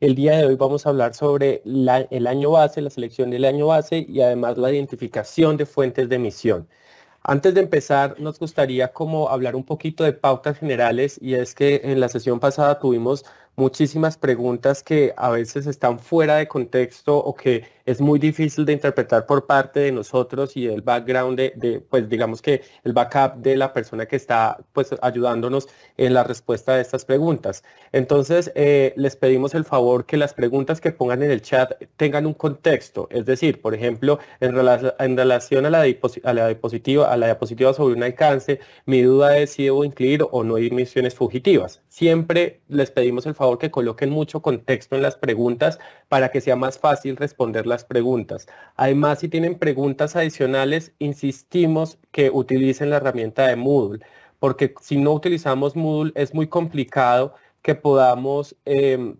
El día de hoy vamos a hablar sobre el año base, la selección del año base y además la identificación de fuentes de emisión. Antes de empezar, nos gustaría como hablar un poquito de pautas generales y es que en la sesión pasada tuvimos muchísimas preguntas que a veces están fuera de contexto o que es muy difícil de interpretar por parte de nosotros y el background de, pues digamos que el backup de la persona que está pues ayudándonos en la respuesta de estas preguntas. Entonces, eh, les pedimos el favor que las preguntas que pongan en el chat tengan un contexto, es decir, por ejemplo, en, relación a la, a la diapositiva, a la diapositiva sobre un alcance, mi duda es si debo incluir o no misiones fugitivas. Siempre les pedimos el favor que coloquen mucho contexto en las preguntas para que sea más fácil responderlas las preguntas. Además, si tienen preguntas adicionales, insistimos que utilicen la herramienta de Moodle, porque si no utilizamos Moodle es muy complicado que podamos em,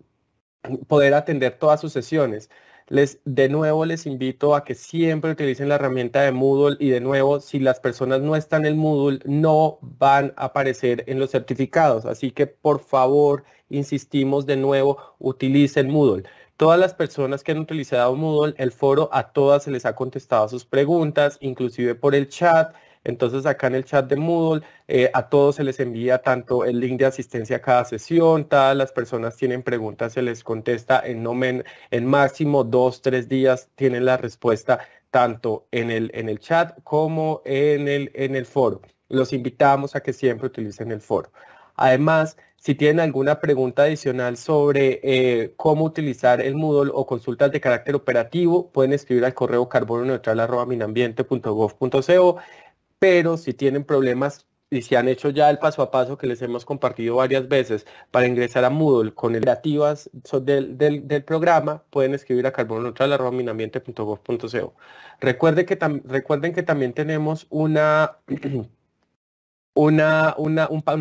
poder atender todas sus sesiones. Les, de nuevo les invito a que siempre utilicen la herramienta de Moodle y de nuevo si las personas no están en Moodle no van a aparecer en los certificados. Así que por favor, insistimos de nuevo, utilicen Moodle todas las personas que han utilizado Moodle, el foro, a todas se les ha contestado sus preguntas, inclusive por el chat. Entonces acá en el chat de Moodle eh, a todos se les envía tanto el link de asistencia a cada sesión, todas las personas tienen preguntas, se les contesta en, no men, en máximo dos, tres días tienen la respuesta tanto en el, en el chat como en el, en el foro. Los invitamos a que siempre utilicen el foro. Además, si tienen alguna pregunta adicional sobre eh, cómo utilizar el Moodle o consultas de carácter operativo, pueden escribir al correo carbono Pero si tienen problemas y si han hecho ya el paso a paso que les hemos compartido varias veces para ingresar a Moodle con el del, del, programa, pueden escribir a carbono recuerden que también tenemos una una,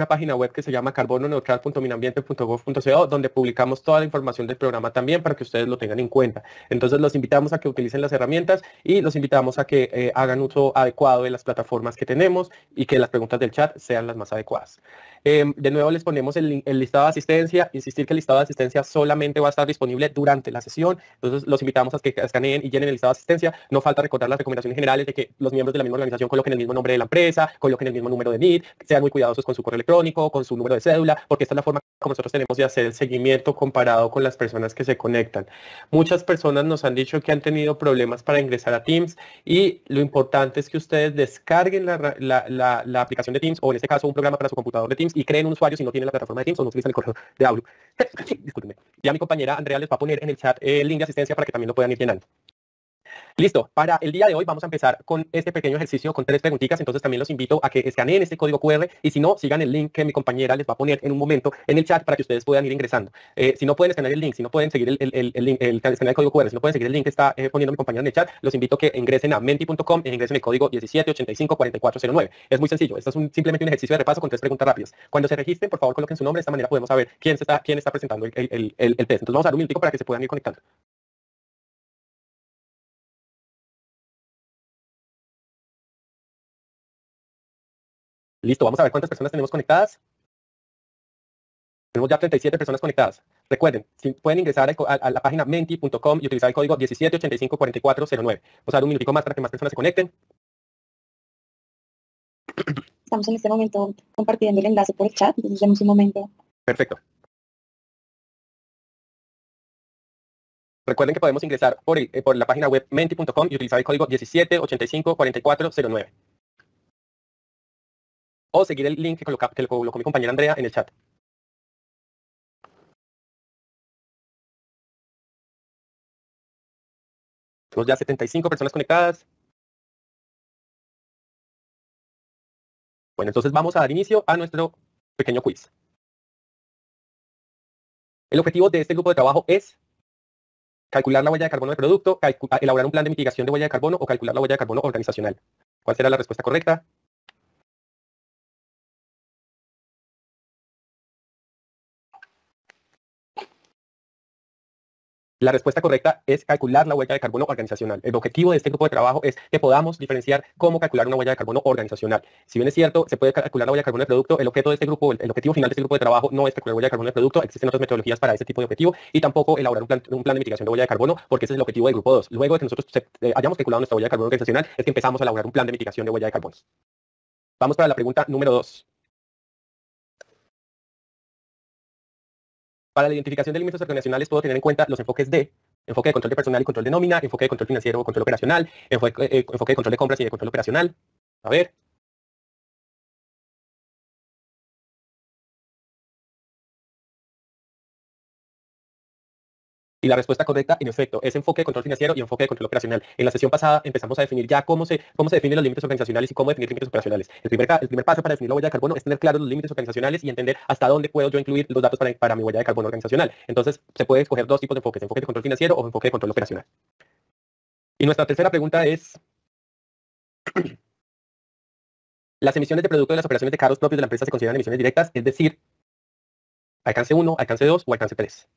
página web que se llama carbononeutral.minambiente.gov.co donde publicamos toda la información del programa también para que ustedes lo tengan en cuenta. Entonces los invitamos a que utilicen las herramientas y los invitamos a que eh, hagan uso adecuado de las plataformas que tenemos y que las preguntas del chat sean las más adecuadas. Em, de nuevo les ponemos el, listado de asistencia, insistir que el listado de asistencia solamente va a estar disponible durante la sesión, entonces los invitamos a que escaneen y llenen el listado de asistencia, no falta recordar las recomendaciones generales de que los miembros de la misma organización coloquen el mismo nombre de la empresa, coloquen el mismo número de NID, sean muy cuidadosos con su correo electrónico, con su número de cédula, porque esta es la forma como nosotros tenemos de hacer el seguimiento comparado con las personas que se conectan. Muchas personas nos han dicho que han tenido problemas para ingresar a Teams y lo importante es que ustedes descarguen la, la aplicación de Teams o en este caso un programa para su computador de Teams y creen un usuario si no tienen la plataforma de Teams o no utilizan el correo de Outlook. Discúlpenme. Ya mi compañera Andrea les va a poner en el chat el link de asistencia para que también lo puedan ir llenando. Listo, para el día de hoy vamos a empezar con este pequeño ejercicio con tres preguntitas, entonces también los invito a que escaneen este código QR y si no, sigan el link que mi compañera les va a poner en un momento en el chat para que ustedes puedan ir ingresando. Eh, si no pueden escanear el link, si no pueden seguir el, el, el, el, el código QR, si no pueden seguir el link que está eh, poniendo mi compañera en el chat, los invito a que ingresen a menti.com e ingresen el código 17854409. Es muy sencillo, esto es un, simplemente un ejercicio de repaso con tres preguntas rápidas. Cuando se registren, por favor, coloquen su nombre, de esta manera podemos saber quién, está, quién está presentando el, test. Entonces vamos a dar un minutico para que se puedan ir conectando. Listo, vamos a ver cuántas personas tenemos conectadas. Tenemos ya 37 personas conectadas. Recuerden, pueden ingresar a, la página menti.com y utilizar el código 17854409. Vamos a dar un minutico más para que más personas se conecten. Estamos en este momento compartiendo el enlace por el chat, entonces un momento. Perfecto. Recuerden que podemos ingresar por, eh, por la página web menti.com y utilizar el código 17854409 o seguir el link que colocó, mi compañera Andrea en el chat. Tenemos ya 75 personas conectadas. Bueno, entonces vamos a dar inicio a nuestro pequeño quiz. El objetivo de este grupo de trabajo es calcular la huella de carbono del producto, elaborar un plan de mitigación de huella de carbono o calcular la huella de carbono organizacional. ¿Cuál será la respuesta correcta? La respuesta correcta es calcular la huella de carbono organizacional. El objetivo de este grupo de trabajo es que podamos diferenciar cómo calcular una huella de carbono organizacional. Si bien es cierto, se puede calcular la huella de carbono del producto, el objeto de este grupo, el objetivo final de este grupo de trabajo no es calcular la huella de carbono del producto, existen otras metodologías para ese tipo de objetivo y tampoco elaborar un plan, de mitigación de huella de carbono, porque ese es el objetivo del grupo 2. Luego de que nosotros eh, hayamos calculado nuestra huella de carbono organizacional, es que empezamos a elaborar un plan de mitigación de huella de carbono. Vamos para la pregunta número 2. Para la identificación de límites internacionales puedo tener en cuenta los enfoques de enfoque de control de personal y control de nómina, enfoque de control financiero o control operacional, enfoque, eh, enfoque de control de compras y de control operacional. A ver, Y la respuesta correcta, en efecto, es enfoque de control financiero y enfoque de control operacional. En la sesión pasada empezamos a definir ya cómo se, cómo se definen los límites organizacionales y cómo definir límites operacionales. El primer, paso para definir la huella de carbono es tener claros los límites organizacionales y entender hasta dónde puedo yo incluir los datos para, para mi huella de carbono organizacional. Entonces, se puede escoger dos tipos de enfoques, enfoque de control financiero o enfoque de control operacional. Y nuestra tercera pregunta es, las emisiones de producto de las operaciones de cargos propios de la empresa se consideran emisiones directas, es decir, alcance 1, alcance 2 o alcance 3.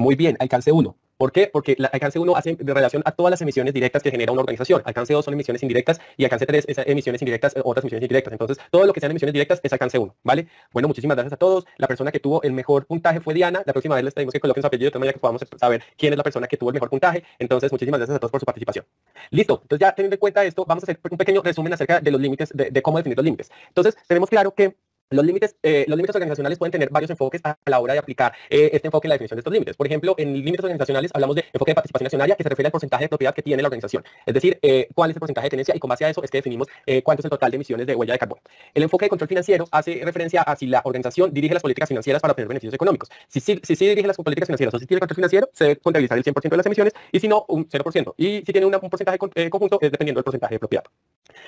Muy bien, alcance 1. ¿Por qué? Porque el alcance 1 hace de relación a todas las emisiones directas que genera una organización. Alcance 2 son emisiones indirectas y alcance 3 es eh, emisiones indirectas, eh, otras emisiones indirectas. Entonces, todo lo que sean emisiones directas es alcance 1, ¿vale? Bueno, muchísimas gracias a todos. La persona que tuvo el mejor puntaje fue Diana. La próxima vez les pedimos que coloquen su apellido de manera que podamos saber quién es la persona que tuvo el mejor puntaje. Entonces, muchísimas gracias a todos por su participación. Listo. Entonces, ya teniendo en cuenta esto, vamos a hacer un pequeño resumen acerca de los límites, de cómo definir los límites. Entonces, tenemos claro que los límites, eh, los límites organizacionales pueden tener varios enfoques a la hora de aplicar eh, este enfoque en la definición de estos límites. Por ejemplo, en límites organizacionales hablamos de enfoque de participación accionaria que se refiere al porcentaje de propiedad que tiene la organización. Es decir, eh, cuál es el porcentaje de tenencia y con base a eso es que definimos cuánto es el total de emisiones de huella de carbono. El enfoque de control financiero hace referencia a si la organización dirige las políticas financieras para obtener beneficios económicos. Si sí dirige las políticas financieras o si tiene control financiero, se debe el 100% de las emisiones y si no, un 0%. Y si tiene un porcentaje conjunto, es dependiendo del porcentaje de propiedad.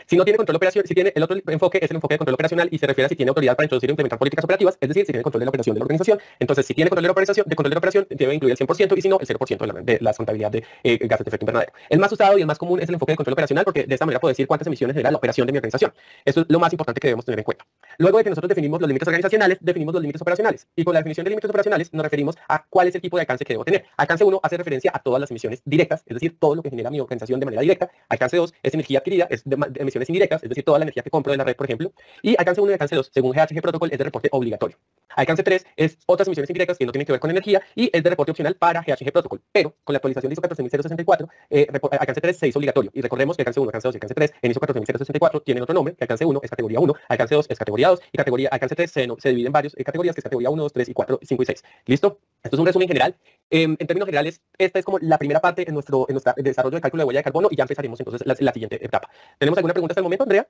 Si no tiene control operacional, si tiene el otro enfoque es el enfoque de control operacional y se refiere a si tiene autoridad para introducir e implementar políticas operativas, es decir, si tiene control de la operación de la organización. Entonces, si tiene control de la operación, de control de debe incluir el 100% y si no, el 0% de la, contabilidades contabilidad de eh, gases de efecto invernadero. El más usado y el más común es el enfoque de control operacional porque de esta manera puedo decir cuántas emisiones genera la operación de mi organización. Eso es lo más importante que debemos tener en cuenta. Luego de que nosotros definimos los límites organizacionales, definimos los límites operacionales. Y con la definición de límites operacionales nos referimos a cuál es el tipo de alcance que debo tener. Alcance 1 hace referencia a todas las emisiones directas, es decir, todo lo que genera mi organización de manera directa. Alcance 2 es energía adquirida, es de, emisiones indirectas, es decir, toda la energía que compro en la red, por ejemplo. Y alcance 1 y alcance 2, según GHG Protocol, es de reporte obligatorio. Alcance 3 es otras emisiones indirectas que no tienen que ver con energía y es de reporte opcional para GHG Protocol. Pero con la actualización de ISO 14064, eh, eh, alcance 3 se hizo obligatorio. Y recordemos que alcance 1, alcance 2 y alcance 3 en ISO 14064 tienen otro nombre, que alcance 1 es categoría 1, alcance 2 es categoría 2 y categoría alcance 3 se, no, divide en varias eh, categorías, que es categoría 1, 2, 3 y 4, 5 y 6. ¿Listo? Esto es un resumen general. Eh, en términos generales, esta es como la primera parte en nuestro, en nuestro desarrollo de cálculo de huella de carbono y ya empezaremos entonces la, la siguiente etapa. Tenemos ¿Tenemos alguna pregunta hasta el momento, Andrea?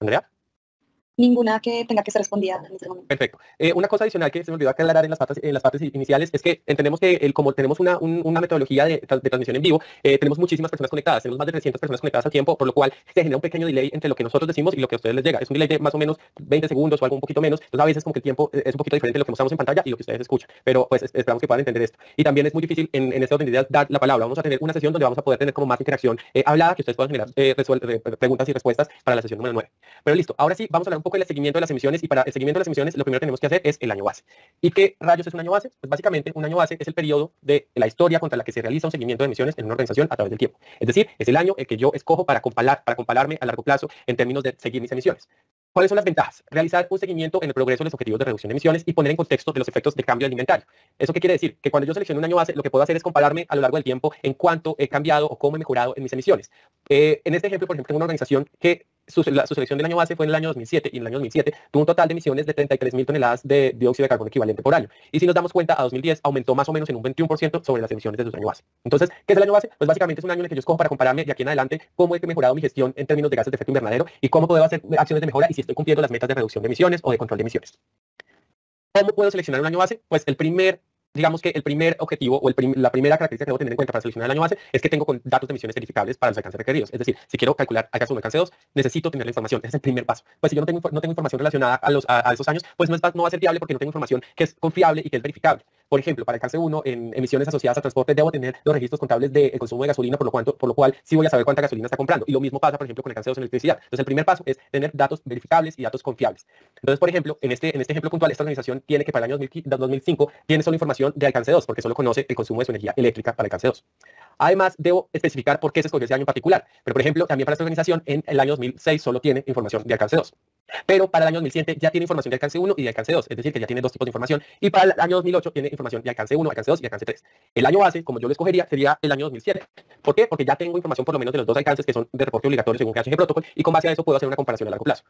¿Andrea? ninguna que tenga que ser respondida este Perfecto. Eh, una cosa adicional que se me olvidó aclarar en las partes, en las partes iniciales es que entendemos que el, como tenemos una, metodología de, transmisión en vivo, eh, tenemos muchísimas personas conectadas, tenemos más de 300 personas conectadas a tiempo, por lo cual se genera un pequeño delay entre lo que nosotros decimos y lo que ustedes les llega. Es un delay de más o menos 20 segundos o algo un poquito menos. Entonces a veces como que el tiempo eh, es un poquito diferente de lo que mostramos en pantalla y lo que ustedes escuchan. Pero pues esperamos que puedan entender esto. Y también es muy difícil en, en este orden dar la palabra. Vamos a tener una sesión donde vamos a poder tener como más interacción hablada, que ustedes puedan generar preguntas y respuestas para la sesión número 9. Pero listo, ahora sí, vamos a hablar un el seguimiento de las emisiones y para el seguimiento de las emisiones lo primero que tenemos que hacer es el año base. ¿Y qué rayos es un año base? Pues básicamente un año base es el periodo de la historia contra la que se realiza un seguimiento de emisiones en una organización a través del tiempo. Es decir, es el año el que yo escojo para, comparar, para compararme a largo plazo en términos de seguir mis emisiones. ¿Cuáles son las ventajas? Realizar un seguimiento en el progreso de los objetivos de reducción de emisiones y poner en contexto de los efectos del cambio alimentario. ¿Eso qué quiere decir? Que cuando yo selecciono un año base, lo que puedo hacer es compararme a lo largo del tiempo en cuánto he cambiado o cómo he mejorado en mis emisiones. Eh, en este ejemplo, por ejemplo, tengo una organización que su, selección del año base fue en el año 2007 y en el año 2007 tuvo un total de emisiones de 33.000 toneladas de dióxido de carbono equivalente por año. Y si nos damos cuenta, a 2010 aumentó más o menos en un 21% sobre las emisiones de su año base. Entonces, ¿qué es el año base? Pues básicamente es un año en el que yo escojo para compararme de aquí en adelante cómo he mejorado mi gestión en términos de gases de efecto invernadero y cómo puedo hacer acciones de mejora y si estoy cumpliendo las metas de reducción de emisiones o de control de emisiones. ¿Cómo puedo seleccionar un año base? Pues el primer digamos que el primer objetivo o la primera característica que debo tener en cuenta para seleccionar el año base es que tengo con datos de emisiones verificables para los alcances requeridos. Es decir, si quiero calcular alcance 1, alcance 2, necesito tener la información. Ese es el primer paso. Pues si yo no tengo, información relacionada a, los, a, esos años, pues no, es, no va a ser viable porque no tengo información que es confiable y que es verificable. Por ejemplo, para el alcance 1 en emisiones asociadas a transporte debo tener los registros contables del de consumo de gasolina, por lo, cuanto, por lo cual sí voy a saber cuánta gasolina está comprando. Y lo mismo pasa, por ejemplo, con alcance 2 en electricidad. Entonces, el primer paso es tener datos verificables y datos confiables. Entonces, por ejemplo, en este, en este ejemplo puntual, esta organización tiene que para el año 2005 tiene solo información de alcance 2, porque solo conoce el consumo de su energía eléctrica para alcance 2. Además, debo especificar por qué se escogió ese año en particular, pero por ejemplo, también para esta organización en el año 2006 solo tiene información de alcance 2. Pero para el año 2007 ya tiene información de alcance 1 y de alcance 2, es decir, que ya tiene dos tipos de información. Y para el año 2008 tiene información de alcance 1, alcance 2 y alcance 3. El año base, como yo lo escogería, sería el año 2007. ¿Por qué? Porque ya tengo información por lo menos de los dos alcances que son de reporte obligatorio según GHG Protocol y con base a eso puedo hacer una comparación a largo plazo.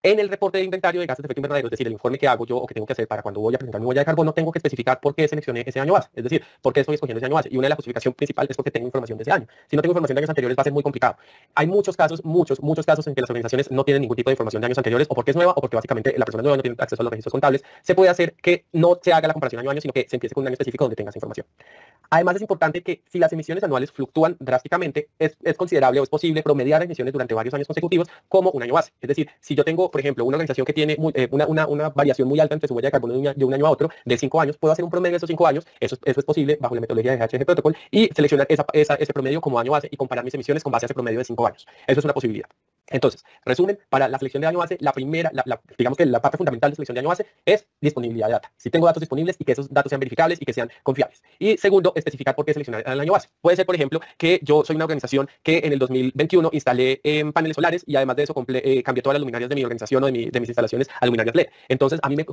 En el reporte de inventario de gases de efecto invernadero, es decir, el informe que hago yo o que tengo que hacer para cuando voy a presentar mi huella de carbono, tengo que especificar por qué seleccioné ese año base, es decir, por qué estoy escogiendo ese año base. Y una de las justificaciones principales es porque tengo información de ese año. Si no tengo información de años anteriores va a ser muy complicado. Hay muchos casos, muchos, muchos casos en que las organizaciones no tienen ningún tipo de información de años anteriores o porque es nueva o porque básicamente la persona nueva no tiene acceso a los registros contables. Se puede hacer que no se haga la comparación año a año, sino que se empiece con un año específico donde tengas información. Además es importante que si las emisiones anuales fluctúan drásticamente, es, es considerable o es posible promediar emisiones durante varios años consecutivos como un año base. Es decir, si yo tengo por ejemplo, una organización que tiene eh, una, variación muy alta entre su huella de carbono de un, año a otro, de cinco años, puedo hacer un promedio de esos cinco años, eso, es posible bajo la metodología de HG Protocol, y seleccionar ese promedio como año base y comparar mis emisiones con base a ese promedio de cinco años. Eso es una posibilidad. Entonces, resumen, para la selección de año base, la primera, digamos que la parte fundamental de selección de año base es disponibilidad de data. Si tengo datos disponibles y que esos datos sean verificables y que sean confiables. Y segundo, especificar por qué seleccionar el año base. Puede ser, por ejemplo, que yo soy una organización que en el 2021 instalé em, paneles solares y además de eso eh, cambié todas las luminarias de mi organización o de, mis instalaciones a luminarias LED. Entonces, a mí me,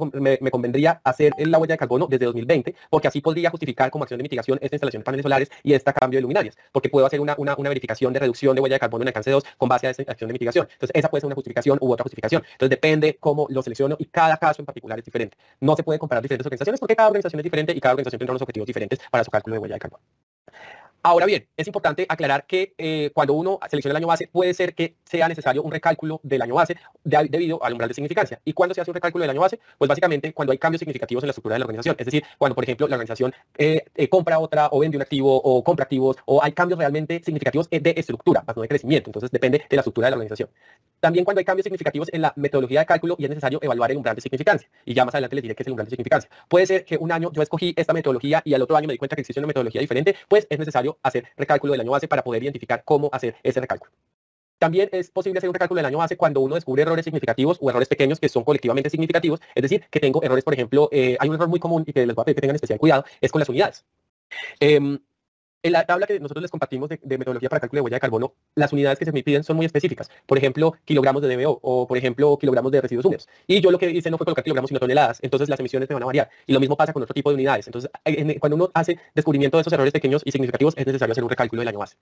convendría hacer la huella de carbono desde 2020 porque así podría justificar como acción de mitigación esta instalación de paneles solares y este cambio de luminarias, porque puedo hacer una, verificación de reducción de huella de carbono en alcance 2 con base a esta acción de mitigación entonces, esa puede ser una justificación u otra justificación. Entonces, depende cómo lo selecciono y cada caso en particular es diferente. No se pueden comparar diferentes organizaciones porque cada organización es diferente y cada organización tendrá unos objetivos diferentes para su cálculo de huella de carbono. Ahora bien, es importante aclarar que eh, cuando uno selecciona el año base, puede ser que sea necesario un recálculo del año base debido al umbral de significancia. ¿Y cuándo se hace un recálculo del año base? Pues básicamente cuando hay cambios significativos en la estructura de la organización. Es decir, cuando, por ejemplo, la organización eh, eh, compra otra o vende un activo o compra activos o hay cambios realmente significativos de estructura, más no de crecimiento. Entonces depende de la estructura de la organización. También cuando hay cambios significativos en la metodología de cálculo y es necesario evaluar el umbral de significancia. Y ya más adelante les diré qué es el umbral de significancia. Puede ser que un año yo escogí esta metodología y al otro año me di cuenta que existe una metodología diferente, pues es necesario hacer recálculo del año base para poder identificar cómo hacer ese recálculo. También es posible hacer un recálculo del año base cuando uno descubre errores significativos o errores pequeños que son colectivamente significativos. Es decir, que tengo errores, por ejemplo, eh, hay un error muy común y que les voy a pedir que tengan especial cuidado, es con las unidades. Em, en la tabla que nosotros les compartimos de, metodología para cálculo de huella de carbono, las unidades que se me piden son muy específicas. Por ejemplo, kilogramos de DBO o, por ejemplo, kilogramos de residuos húmedos. Y yo lo que hice no fue colocar kilogramos, sino toneladas. Entonces las emisiones te van a variar. Y lo mismo pasa con otro tipo de unidades. Entonces, cuando uno hace descubrimiento de esos errores pequeños y significativos, es necesario hacer un recálculo del año base.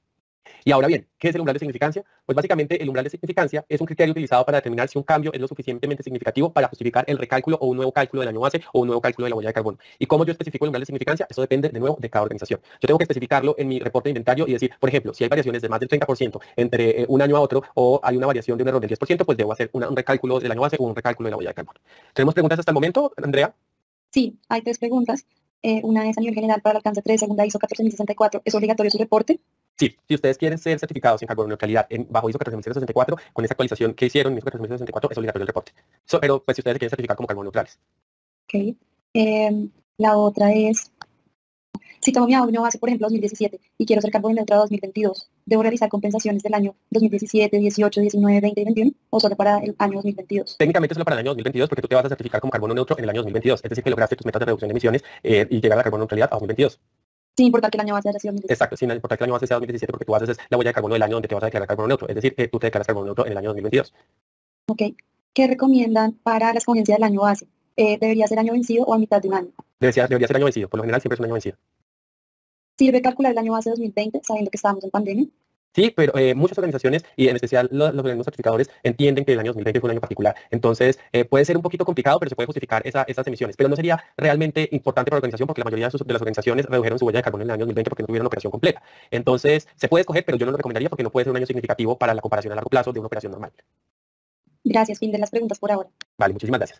Y ahora bien, ¿qué es el umbral de significancia? Pues básicamente el umbral de significancia es un criterio utilizado para determinar si un cambio es lo suficientemente significativo para justificar el recálculo o un nuevo cálculo del año base o un nuevo cálculo de la huella de carbono. ¿Y cómo yo especifico el umbral de significancia? Eso depende de nuevo de cada organización. Yo tengo que especificarlo en mi reporte de inventario y decir, por ejemplo, si hay variaciones de más del 30% entre eh, un año a otro o hay una variación de un error del 10%, pues debo hacer un recálculo del año base o un recálculo de la huella de carbono. ¿Tenemos preguntas hasta el momento, Andrea? Sí, hay tres preguntas. Eh, una es a nivel general para el alcance 3, segunda ISO 14064. ¿Es obligatorio su reporte? Sí, si ustedes quieren ser certificados en neutralidad en, bajo ISO 14064, con esa actualización que hicieron en ISO 14064 es obligatorio el reporte. pero pues si ustedes quieren certificar como carbono neutrales. Ok. Em, la otra es, si tomo mi año base, por ejemplo, 2017 y quiero ser carbono a 2022, ¿debo realizar compensaciones del año 2017, 18, 19, 20 y 21 o solo para el año 2022? Técnicamente solo para el año 2022 porque tú te vas a certificar como carbono neutro en el año 2022, es decir, que lograste tus metas de reducción de emisiones eh, y llegar a la carbono neutralidad a 2022. Sin importar que el año base sea sido 2017. Exacto, sin importar que el año base sea 2017, porque tú haces la huella de carbono del año donde te vas a declarar carbono neutro. Es decir, tú te declaras carbono neutro en el año 2022. Ok. ¿Qué recomiendan para la escogencia del año base? Eh, ¿Debería ser año vencido o a mitad de un año? Debería, debería ser año vencido. Por lo general siempre es un año vencido. ¿Sirve calcular el año base 2020 sabiendo que estábamos en pandemia? Sí, pero eh, muchas organizaciones, y en especial los, los, certificadores, entienden que el año 2020 fue un año particular. Entonces, eh, puede ser un poquito complicado, pero se puede justificar esas emisiones. Pero no sería realmente importante para la organización porque la mayoría de, las organizaciones redujeron su huella de carbono en el año 2020 porque no tuvieron una operación completa. Entonces, se puede escoger, pero yo no lo recomendaría porque no puede ser un año significativo para la comparación a largo plazo de una operación normal. Gracias, fin de las preguntas por ahora. Vale, muchísimas gracias.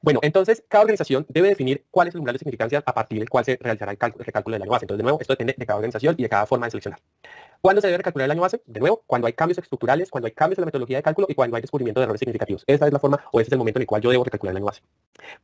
Bueno, entonces cada organización debe definir cuál es el umbral de significancia a partir del cual se realizará el, recálculo del año base. Entonces, de nuevo, esto depende de cada organización y de cada forma de seleccionar. ¿Cuándo se debe recalcular el año base? De nuevo, cuando hay cambios estructurales, cuando hay cambios en la metodología de cálculo y cuando hay descubrimiento de errores significativos. Esa es la forma o ese es el momento en el cual yo debo recalcular el año base.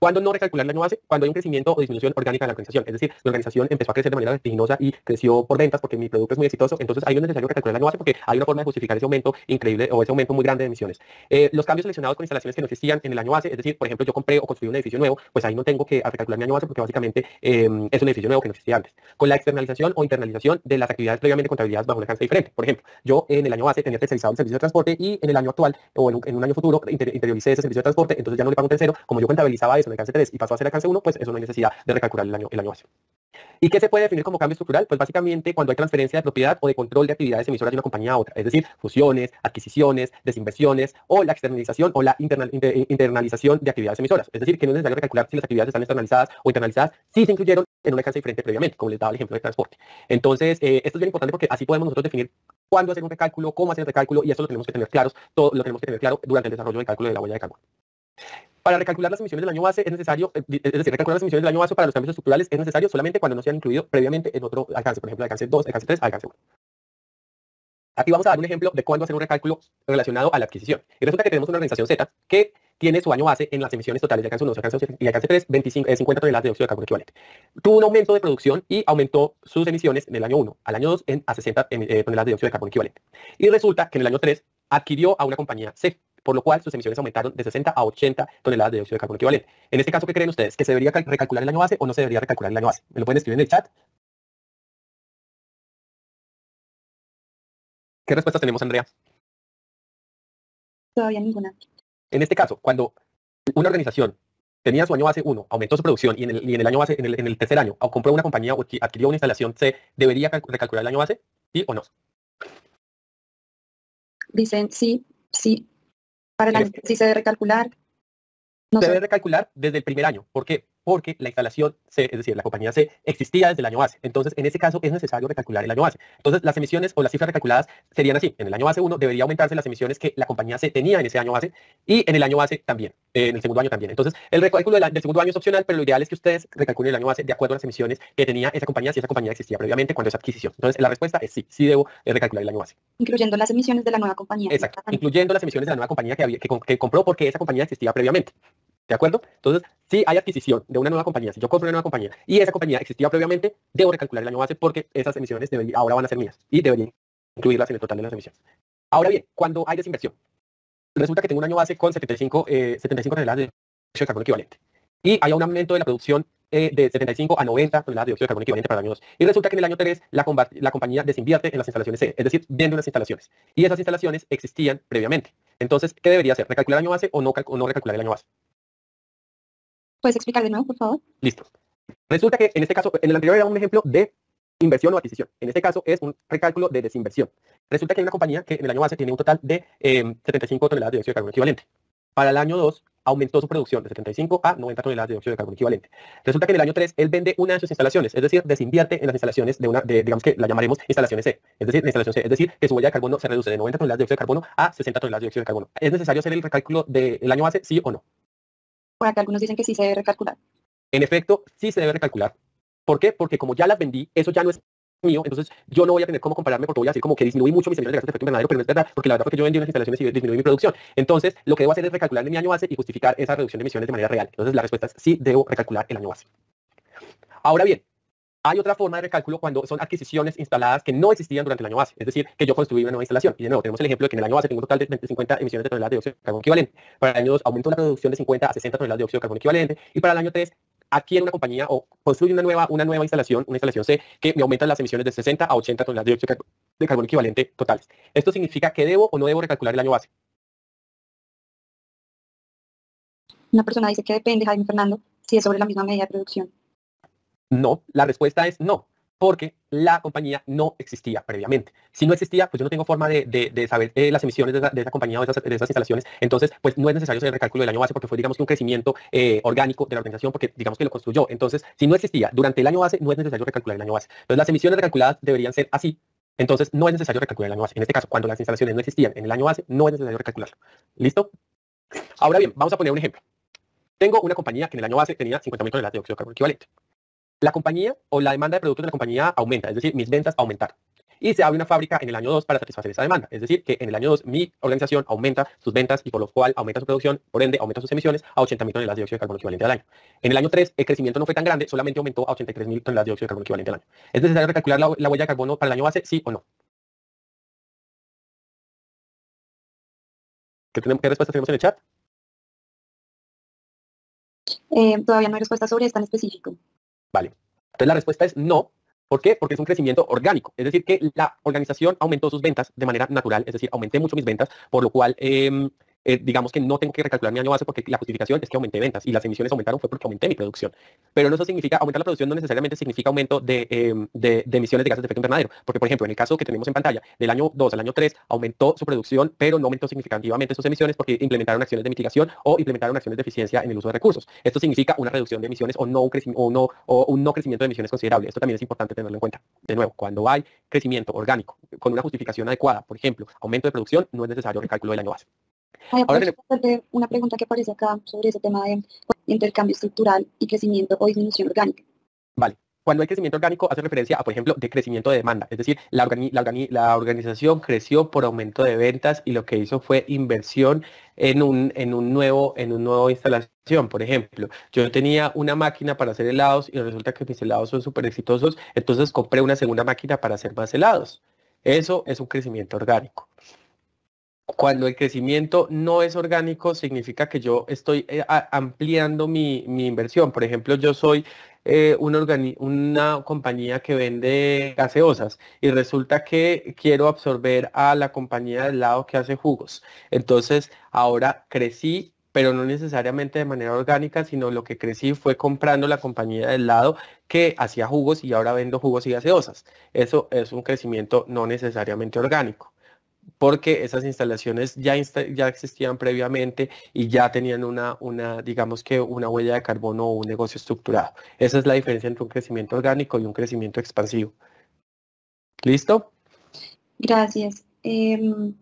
¿Cuándo no recalcular el año base? Cuando hay un crecimiento o disminución orgánica de la organización. Es decir, la organización empezó a crecer de manera vertiginosa y creció por ventas porque mi producto es muy exitoso. Entonces hay es necesario recalcular el año base porque hay una forma de justificar ese aumento increíble o ese aumento muy grande de emisiones. Eh, los cambios seleccionados con instalaciones que no existían en el año base, es decir, por ejemplo, yo compré o construí un edificio nuevo, pues ahí no tengo que recalcular mi año base porque básicamente em, es un edificio nuevo que no existía antes. Con la externalización o internalización de las actividades previamente contabilizadas bajo alcance diferente. Por ejemplo, yo en el año base tenía tercerizado el servicio de transporte y en el año actual o en un, año futuro interioricé ese servicio de transporte, entonces ya no le pago un tercero. Como yo contabilizaba eso en el alcance 3 y pasó a ser alcance 1, pues eso no hay necesidad de recalcular el año, el año base. ¿Y qué se puede definir como cambio estructural? Pues básicamente cuando hay transferencia de propiedad o de control de actividades emisoras de una compañía a otra, es decir, fusiones, adquisiciones, desinversiones o la externalización o la eh, internalización de actividades emisoras. Es decir, que no es necesario recalcular si las actividades están externalizadas o internalizadas, si se incluyeron en un alcance diferente previamente, como les daba el ejemplo de transporte. Entonces, eh, esto es bien importante porque así podemos definir cuándo hacer un recálculo, cómo hacer el recálculo, y eso lo tenemos que tener claros, todo lo tenemos que tener claro durante el desarrollo del cálculo de la huella de carbono. Para recalcular las emisiones del año base es necesario, eh, es decir, recalcular las emisiones del año base para los cambios estructurales es necesario solamente cuando no se han incluido previamente en otro alcance, por ejemplo, alcance 2, alcance 3, alcance 1. Aquí vamos a dar un ejemplo de cuándo hacer un recálculo relacionado a la adquisición. Y resulta que tenemos una organización Z que tiene su año base en las emisiones totales de alcance 1, alcance 3 y alcance 3, 25, 50 toneladas de dióxido de carbono equivalente. Tuvo un aumento de producción y aumentó sus emisiones en el año 1 al año 2 en, a 60 em, eh, toneladas de dióxido de carbono equivalente. Y resulta que en el año 3 adquirió a una compañía C, por lo cual sus emisiones aumentaron de 60 a 80 toneladas de dióxido de carbono equivalente. En este caso, ¿qué creen ustedes? ¿Que se debería recalcular el año base o no se debería recalcular el año base? Me lo pueden escribir en el chat ¿Qué respuestas tenemos, Andrea? Todavía ninguna. En este caso, cuando una organización tenía su año base 1, aumentó su producción y en el, año base, en el, tercer año, o compró una compañía o adquirió una instalación, ¿se debería recalcular el año base? ¿Sí o no? Dicen sí, sí. Para se debe recalcular. No se debe recalcular desde el primer año. ¿Por qué? porque la instalación, C, es decir, la compañía C, existía desde el año base. Entonces, en ese caso es necesario recalcular el año base. Entonces, las emisiones o las cifras recalculadas serían así. En el año base 1 debería aumentarse las emisiones que la compañía C tenía en ese año base y en el año base también, eh, en el segundo año también. Entonces, el recálculo del, segundo año es opcional, pero lo ideal es que ustedes recalculen el año base de acuerdo a las emisiones que tenía esa compañía si esa compañía existía previamente cuando es adquisición. Entonces, la respuesta es sí, sí debo eh, recalcular el año base. Incluyendo las emisiones de la nueva compañía. Exacto, incluyendo las emisiones de la nueva compañía que compró porque esa compañía existía previamente. ¿De acuerdo? Entonces, si hay adquisición de una nueva compañía, si yo compro una nueva compañía y esa compañía existía previamente, debo recalcular el año base porque esas emisiones ahora van a ser mías y deberían incluirlas en el total de las emisiones. Ahora bien, cuando hay desinversión, resulta que tengo un año base con 75, 75 eh, toneladas de dióxido de carbono equivalente y hay un aumento de la producción eh, de 75 a 90 toneladas de dióxido de carbono equivalente para el año 2. Y resulta que en el año 3 la, compañía desinvierte en las instalaciones C, es decir, vende unas instalaciones. Y esas instalaciones existían previamente. Entonces, ¿qué debería hacer? ¿Recalcular el año base o no recalcular el año base? ¿Puedes explicar de nuevo, por favor? Listo. Resulta que en este caso, en el anterior era un ejemplo de inversión o adquisición. En este caso es un recálculo de desinversión. Resulta que hay una compañía que en el año base tiene un total de 75 eh, toneladas de dióxido de carbono equivalente. Para el año 2 aumentó su producción de 75 a 90 toneladas de dióxido de carbono equivalente. Resulta que en el año 3 él vende una de sus instalaciones, es decir, desinvierte en las instalaciones de una, de, digamos que la llamaremos instalaciones C, es decir, la instalación C, es decir, que su huella de carbono se reduce de 90 toneladas de dióxido de carbono a 60 toneladas de dióxido de carbono. ¿Es necesario hacer el recálculo del año base, sí o no? por acá algunos dicen que sí se debe recalcular. En efecto, sí se debe recalcular. ¿Por qué? Porque como ya las vendí, eso ya no es mío, entonces yo no voy a tener cómo compararme porque voy a decir como que disminuí mucho mis emisiones de gases de efecto invernadero, pero no es verdad, porque la verdad es que yo vendí unas instalaciones y disminuí mi producción. Entonces, lo que debo hacer es recalcular mi año base y justificar esa reducción de emisiones de manera real. Entonces, la respuesta es sí, debo recalcular el año base. Ahora bien, hay otra forma de recálculo cuando son adquisiciones instaladas que no existían durante el año base, es decir, que yo construí una nueva instalación. Y de nuevo, tenemos el ejemplo de que en el año base tengo un total de 50 emisiones de toneladas de dióxido de carbono equivalente. Para el año 2 aumento la producción de 50 a 60 toneladas de dióxido de carbono equivalente. Y para el año 3 adquiere una compañía o construye una nueva, una nueva instalación, una instalación C, que me aumenta las emisiones de 60 a 80 toneladas de dióxido de carbono equivalente totales. Esto significa que debo o no debo recalcular el año base. Una persona dice que depende, Jaime Fernando, si es sobre la misma medida de producción. No, la respuesta es no, porque la compañía no existía previamente. Si no existía, pues yo no tengo forma de, saber eh, las emisiones de, esa, compañía o de esas, instalaciones. Entonces, pues no es necesario hacer el recálculo del año base porque fue, digamos, un crecimiento eh, orgánico de la organización porque, digamos, que lo construyó. Entonces, si no existía durante el año base, no es necesario recalcular el año base. Entonces, las emisiones recalculadas deberían ser así entonces, no es necesario recalcular el año base. En este caso, cuando las instalaciones no existían en el año base, no es necesario recalcularlo. ¿Listo? Ahora bien, vamos a poner un ejemplo. Tengo una compañía que en el año base tenía 50.000 toneladas de dióxido de carbono equivalente la compañía o la demanda de productos de la compañía aumenta, es decir, mis ventas aumentar. Y se abre una fábrica en el año 2 para satisfacer esa demanda. Es decir, que en el año 2 mi organización aumenta sus ventas y por lo cual aumenta su producción, por ende aumenta sus emisiones a 80.000 toneladas de dióxido de carbono equivalente al año. En el año 3 el crecimiento no fue tan grande, solamente aumentó a 83.000 toneladas de dióxido de carbono equivalente al año. ¿Es necesario recalcular la, huella de carbono para el año base? Sí o no. ¿Qué, respuesta tenemos en el chat? Eh, todavía no hay respuesta sobre esto en específico. Vale. Entonces la respuesta es no. ¿Por qué? Porque es un crecimiento orgánico. Es decir, que la organización aumentó sus ventas de manera natural, es decir, aumenté mucho mis ventas, por lo cual em, eh, digamos que no tengo que recalcular mi año base porque la justificación es que aumenté ventas y las emisiones aumentaron fue porque aumenté mi producción. Pero no eso significa, aumentar la producción no necesariamente significa aumento de, eh, emisiones de gases de efecto invernadero. Porque, por ejemplo, en el caso que tenemos en pantalla, del año 2 al año 3 aumentó su producción, pero no aumentó significativamente sus emisiones porque implementaron acciones de mitigación o implementaron acciones de eficiencia en el uso de recursos. Esto significa una reducción de emisiones o, no un, no, crecimiento de emisiones considerable. Esto también es importante tenerlo en cuenta. De nuevo, cuando hay crecimiento orgánico con una justificación adecuada, por ejemplo, aumento de producción, no es necesario el del año base. Ahora una pregunta que aparece acá sobre ese tema de pues, intercambio estructural y crecimiento o disminución orgánica. Vale. Cuando hay crecimiento orgánico hace referencia a, por ejemplo, de crecimiento de demanda. Es decir, la, organización creció por aumento de ventas y lo que hizo fue inversión en un, en un nuevo, en un nuevo instalación. Por ejemplo, yo tenía una máquina para hacer helados y resulta que mis helados son súper exitosos, entonces compré una segunda máquina para hacer más helados. Eso es un crecimiento orgánico cuando el crecimiento no es orgánico, significa que yo estoy eh, ampliando mi, inversión. Por ejemplo, yo soy eh, una, una compañía que vende gaseosas y resulta que quiero absorber a la compañía del lado que hace jugos. Entonces, ahora crecí pero no necesariamente de manera orgánica, sino lo que crecí fue comprando la compañía del lado que hacía jugos y ahora vendo jugos y gaseosas. Eso es un crecimiento no necesariamente orgánico porque esas instalaciones ya, ya existían previamente y ya tenían una, una, digamos que una huella de carbono o un negocio estructurado. Esa es la diferencia entre un crecimiento orgánico y un crecimiento expansivo. ¿Listo? Gracias. Em,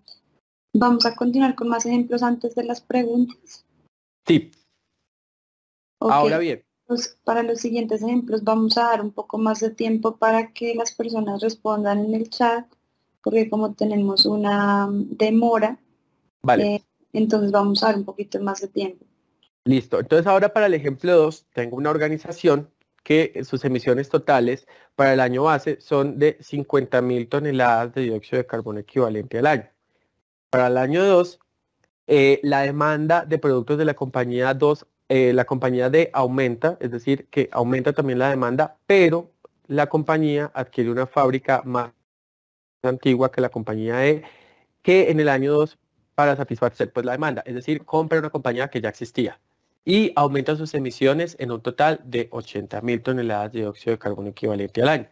vamos a continuar con más ejemplos antes de las preguntas. Sí. Ahora bien. para los siguientes ejemplos vamos a dar un poco más de tiempo para que las personas respondan en el chat porque como tenemos una demora, eh, entonces vamos a dar un poquito más de tiempo. Listo, entonces ahora para el ejemplo 2 tengo una organización que sus emisiones totales para el año base son de 50.000 toneladas de dióxido de carbono equivalente al año. Para el año 2, eh, la demanda de productos de la compañía 2, eh, la compañía D aumenta, es decir, que aumenta también la demanda, pero la compañía adquiere una fábrica más antigua que la compañía E, que en el año 2 para satisfacer pues, la demanda, es decir, compra una compañía que ya existía y aumenta sus emisiones en un total de 80.000 toneladas de dióxido de carbono equivalente al año.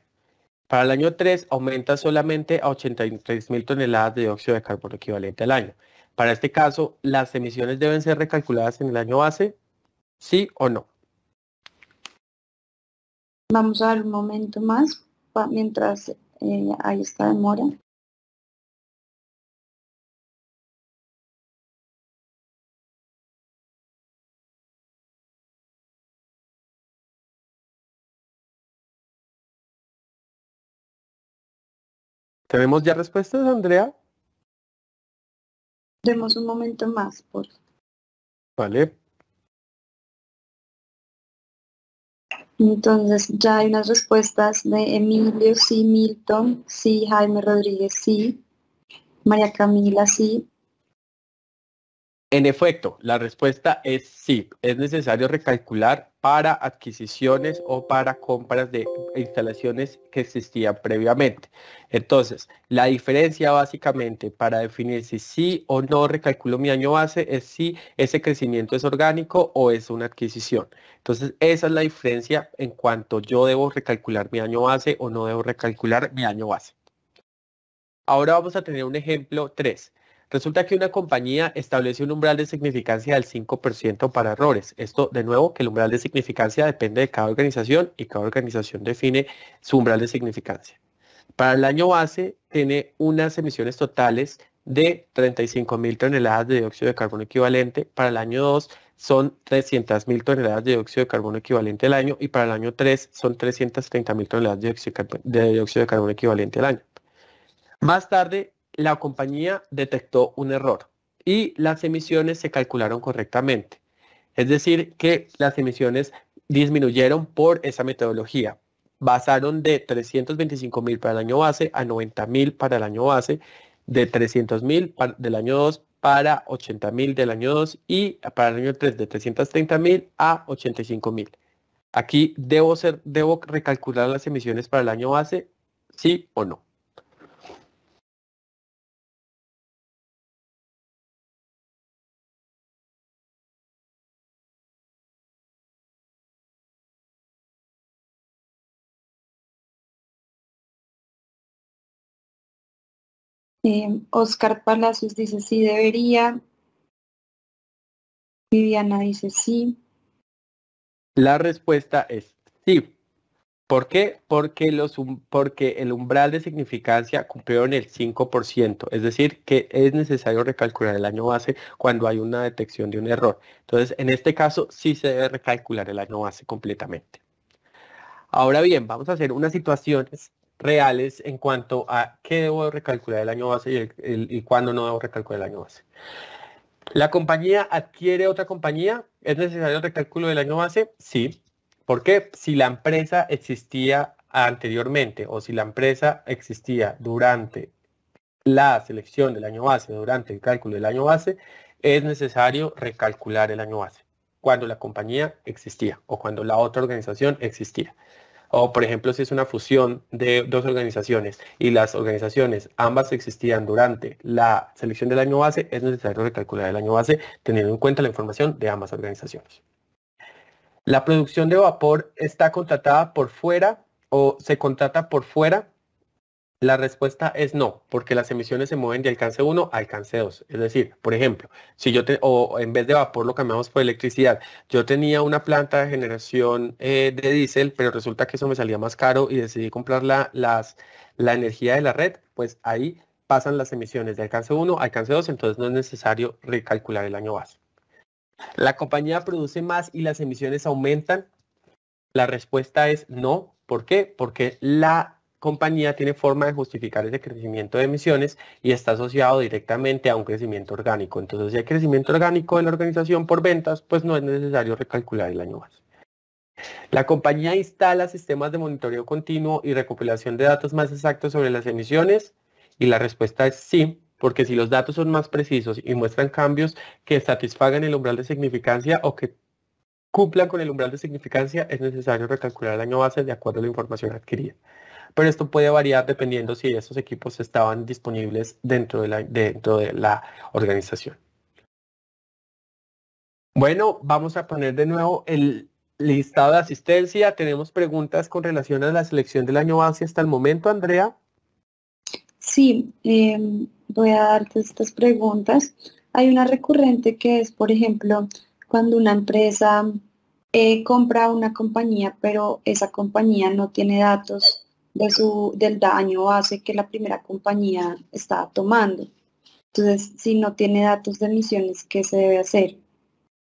Para el año 3 aumenta solamente a 83.000 toneladas de dióxido de carbono equivalente al año. Para este caso, las emisiones deben ser recalculadas en el año base, sí o no. Vamos a dar un momento más mientras Ahí está, está demora. ¿Tenemos ya respuestas, Andrea? Demos un momento más, por Vale. Entonces ya hay unas respuestas de Emilio, sí, Milton, sí, Jaime Rodríguez, sí, María Camila, sí. En efecto, la respuesta es sí. Es necesario recalcular para adquisiciones o para compras de instalaciones que existían previamente. Entonces, la diferencia básicamente para definir si sí o no recalculo mi año base es si ese crecimiento es orgánico o es una adquisición. Entonces, esa es la diferencia en cuanto yo debo recalcular mi año base o no debo recalcular mi año base. Ahora vamos a tener un ejemplo 3. Resulta que una compañía establece un umbral de significancia del 5% para errores. Esto, de nuevo, que el umbral de significancia depende de cada organización y cada organización define su umbral de significancia. Para el año base tiene unas emisiones totales de 35.000 toneladas de dióxido de carbono equivalente. Para el año 2 son 300.000 toneladas de dióxido de carbono equivalente al año y para el año 3 son 330.000 toneladas de dióxido de carbono equivalente al año. Más tarde la compañía detectó un error y las emisiones se calcularon correctamente. Es decir, que las emisiones disminuyeron por esa metodología. Basaron de 325 mil para el año base a 90 mil para el año base, de $300,000 mil del año 2 para $80,000 del año 2 y para el año 3 de $330,000 a 85 mil. Aquí debo, ser, debo recalcular las emisiones para el año base, sí o no. Eh, Oscar Palacios dice sí debería. Viviana dice sí. La respuesta es sí. ¿Por qué? Porque, um, porque el umbral de significancia cumplió en el 5%, es decir, que es necesario recalcular el año base cuando hay una detección de un error. Entonces, en este caso, sí se debe recalcular el año base completamente. Ahora bien, vamos a hacer unas situaciones reales en cuanto a qué debo recalcular el año base y, cuándo no debo recalcular el año base. ¿La compañía adquiere otra compañía? ¿Es necesario el recálculo del año base? Sí. ¿Por qué? Si la empresa existía anteriormente o si la empresa existía durante la selección del año base, durante el cálculo del año base, es necesario recalcular el año base cuando la compañía existía o cuando la otra organización existía. O por ejemplo, si es una fusión de dos organizaciones y las organizaciones ambas existían durante la selección del año base, es necesario recalcular el año base teniendo en cuenta la información de ambas organizaciones. La producción de vapor está contratada por fuera o se contrata por fuera la respuesta es no, porque las emisiones se mueven de alcance 1 a alcance 2. Es decir, por ejemplo, si yo o en vez de vapor lo cambiamos por electricidad, yo tenía una planta de generación eh, de diésel, pero resulta que eso me salía más caro y decidí comprar la, las, la energía de la red, pues ahí pasan las emisiones de alcance 1 a alcance 2, entonces no es necesario recalcular el año base. ¿La compañía produce más y las emisiones aumentan? La respuesta es no. ¿Por qué? Porque la compañía tiene forma de justificar ese crecimiento de emisiones y está asociado directamente a un crecimiento orgánico. Entonces, si hay crecimiento orgánico en la organización por ventas, pues no es necesario recalcular el año base. La compañía instala sistemas de monitoreo continuo y recopilación de datos más exactos sobre las emisiones y la respuesta es sí, porque si los datos son más precisos y muestran cambios que satisfagan el umbral de significancia o que cumplan con el umbral de significancia, es necesario recalcular el año base de acuerdo a la información adquirida pero esto puede variar dependiendo si esos equipos estaban disponibles dentro de la, dentro de la organización. Bueno, vamos a poner de nuevo el listado de asistencia. Tenemos preguntas con relación a la selección del año base hasta el momento, Andrea. Sí, em, voy a darte estas preguntas. Hay una recurrente que es, por ejemplo, cuando una empresa eh, compra una compañía, pero esa compañía no tiene datos de su, del daño base que la primera compañía está tomando. Entonces, si no tiene datos de emisiones, ¿qué se debe hacer?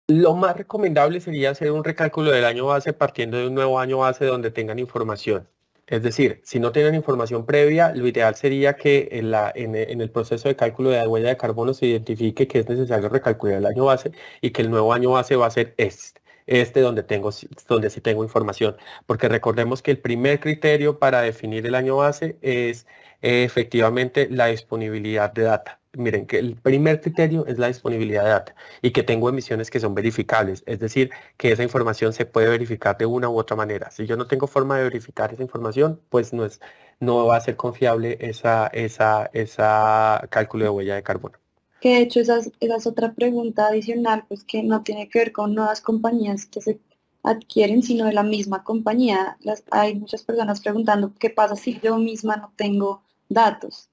Lo más recomendable sería hacer un recálculo del año base partiendo de un nuevo año base donde tengan información. Es decir, si no tienen información previa, lo ideal sería que la, en, el proceso de cálculo de la huella de carbono se identifique que es necesario recalcular el año base y que el nuevo año base va a ser este este donde tengo donde sí tengo información, porque recordemos que el primer criterio para definir el año base es efectivamente la disponibilidad de data. Miren que el primer criterio es la disponibilidad de data y que tengo emisiones que son verificables, es decir, que esa información se puede verificar de una u otra manera. Si yo no tengo forma de verificar esa información, pues no es no va a ser confiable esa esa esa cálculo de huella de carbono. Que de hecho esa es, otra pregunta adicional, pues que no tiene que ver con nuevas compañías que se adquieren, sino de la misma compañía. hay muchas personas preguntando qué pasa si yo misma no tengo datos.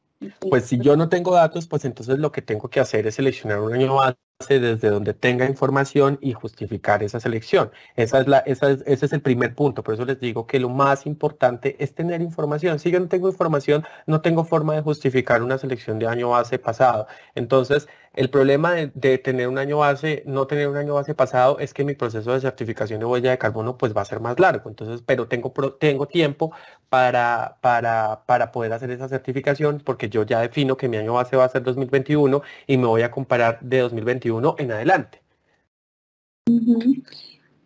pues si yo no tengo datos, pues entonces lo que tengo que hacer es seleccionar un año más desde donde tenga información y justificar esa selección. Esa es la, esa ese es el primer punto. Por eso les digo que lo más importante es tener información. Si yo no tengo información, no tengo forma de justificar una selección de año base pasado. Entonces, el problema de, tener un año base, no tener un año base pasado, es que mi proceso de certificación de huella de carbono pues va a ser más largo. Entonces, pero tengo, tengo tiempo para, para, para poder hacer esa certificación porque yo ya defino que mi año base va a ser 2021 y me voy a comparar de 2021 en adelante.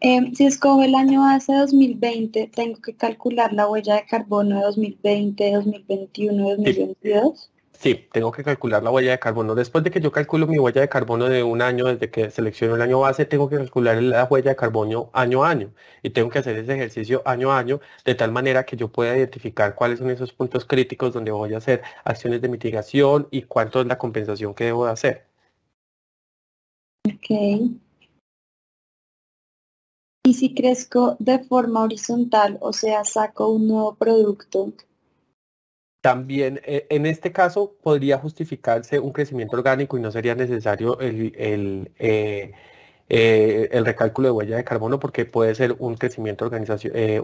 eh, si el año base 2020, tengo que calcular la huella de carbono de 2020, 2021, 2022. Sí, tengo que calcular la huella de carbono. Después de que yo calculo mi huella de carbono de un año, desde que selecciono el año base, tengo que calcular la huella de carbono año a año. Y tengo que hacer ese ejercicio año a año, de tal manera que yo pueda identificar cuáles son esos puntos críticos donde voy a hacer acciones de mitigación y cuánto es la compensación que debo de hacer. Ok. Y si crezco de forma horizontal, o sea, saco un nuevo producto, también eh, en este caso podría justificarse un crecimiento orgánico y no sería necesario el, eh, eh, recálculo de huella de carbono porque puede ser un crecimiento,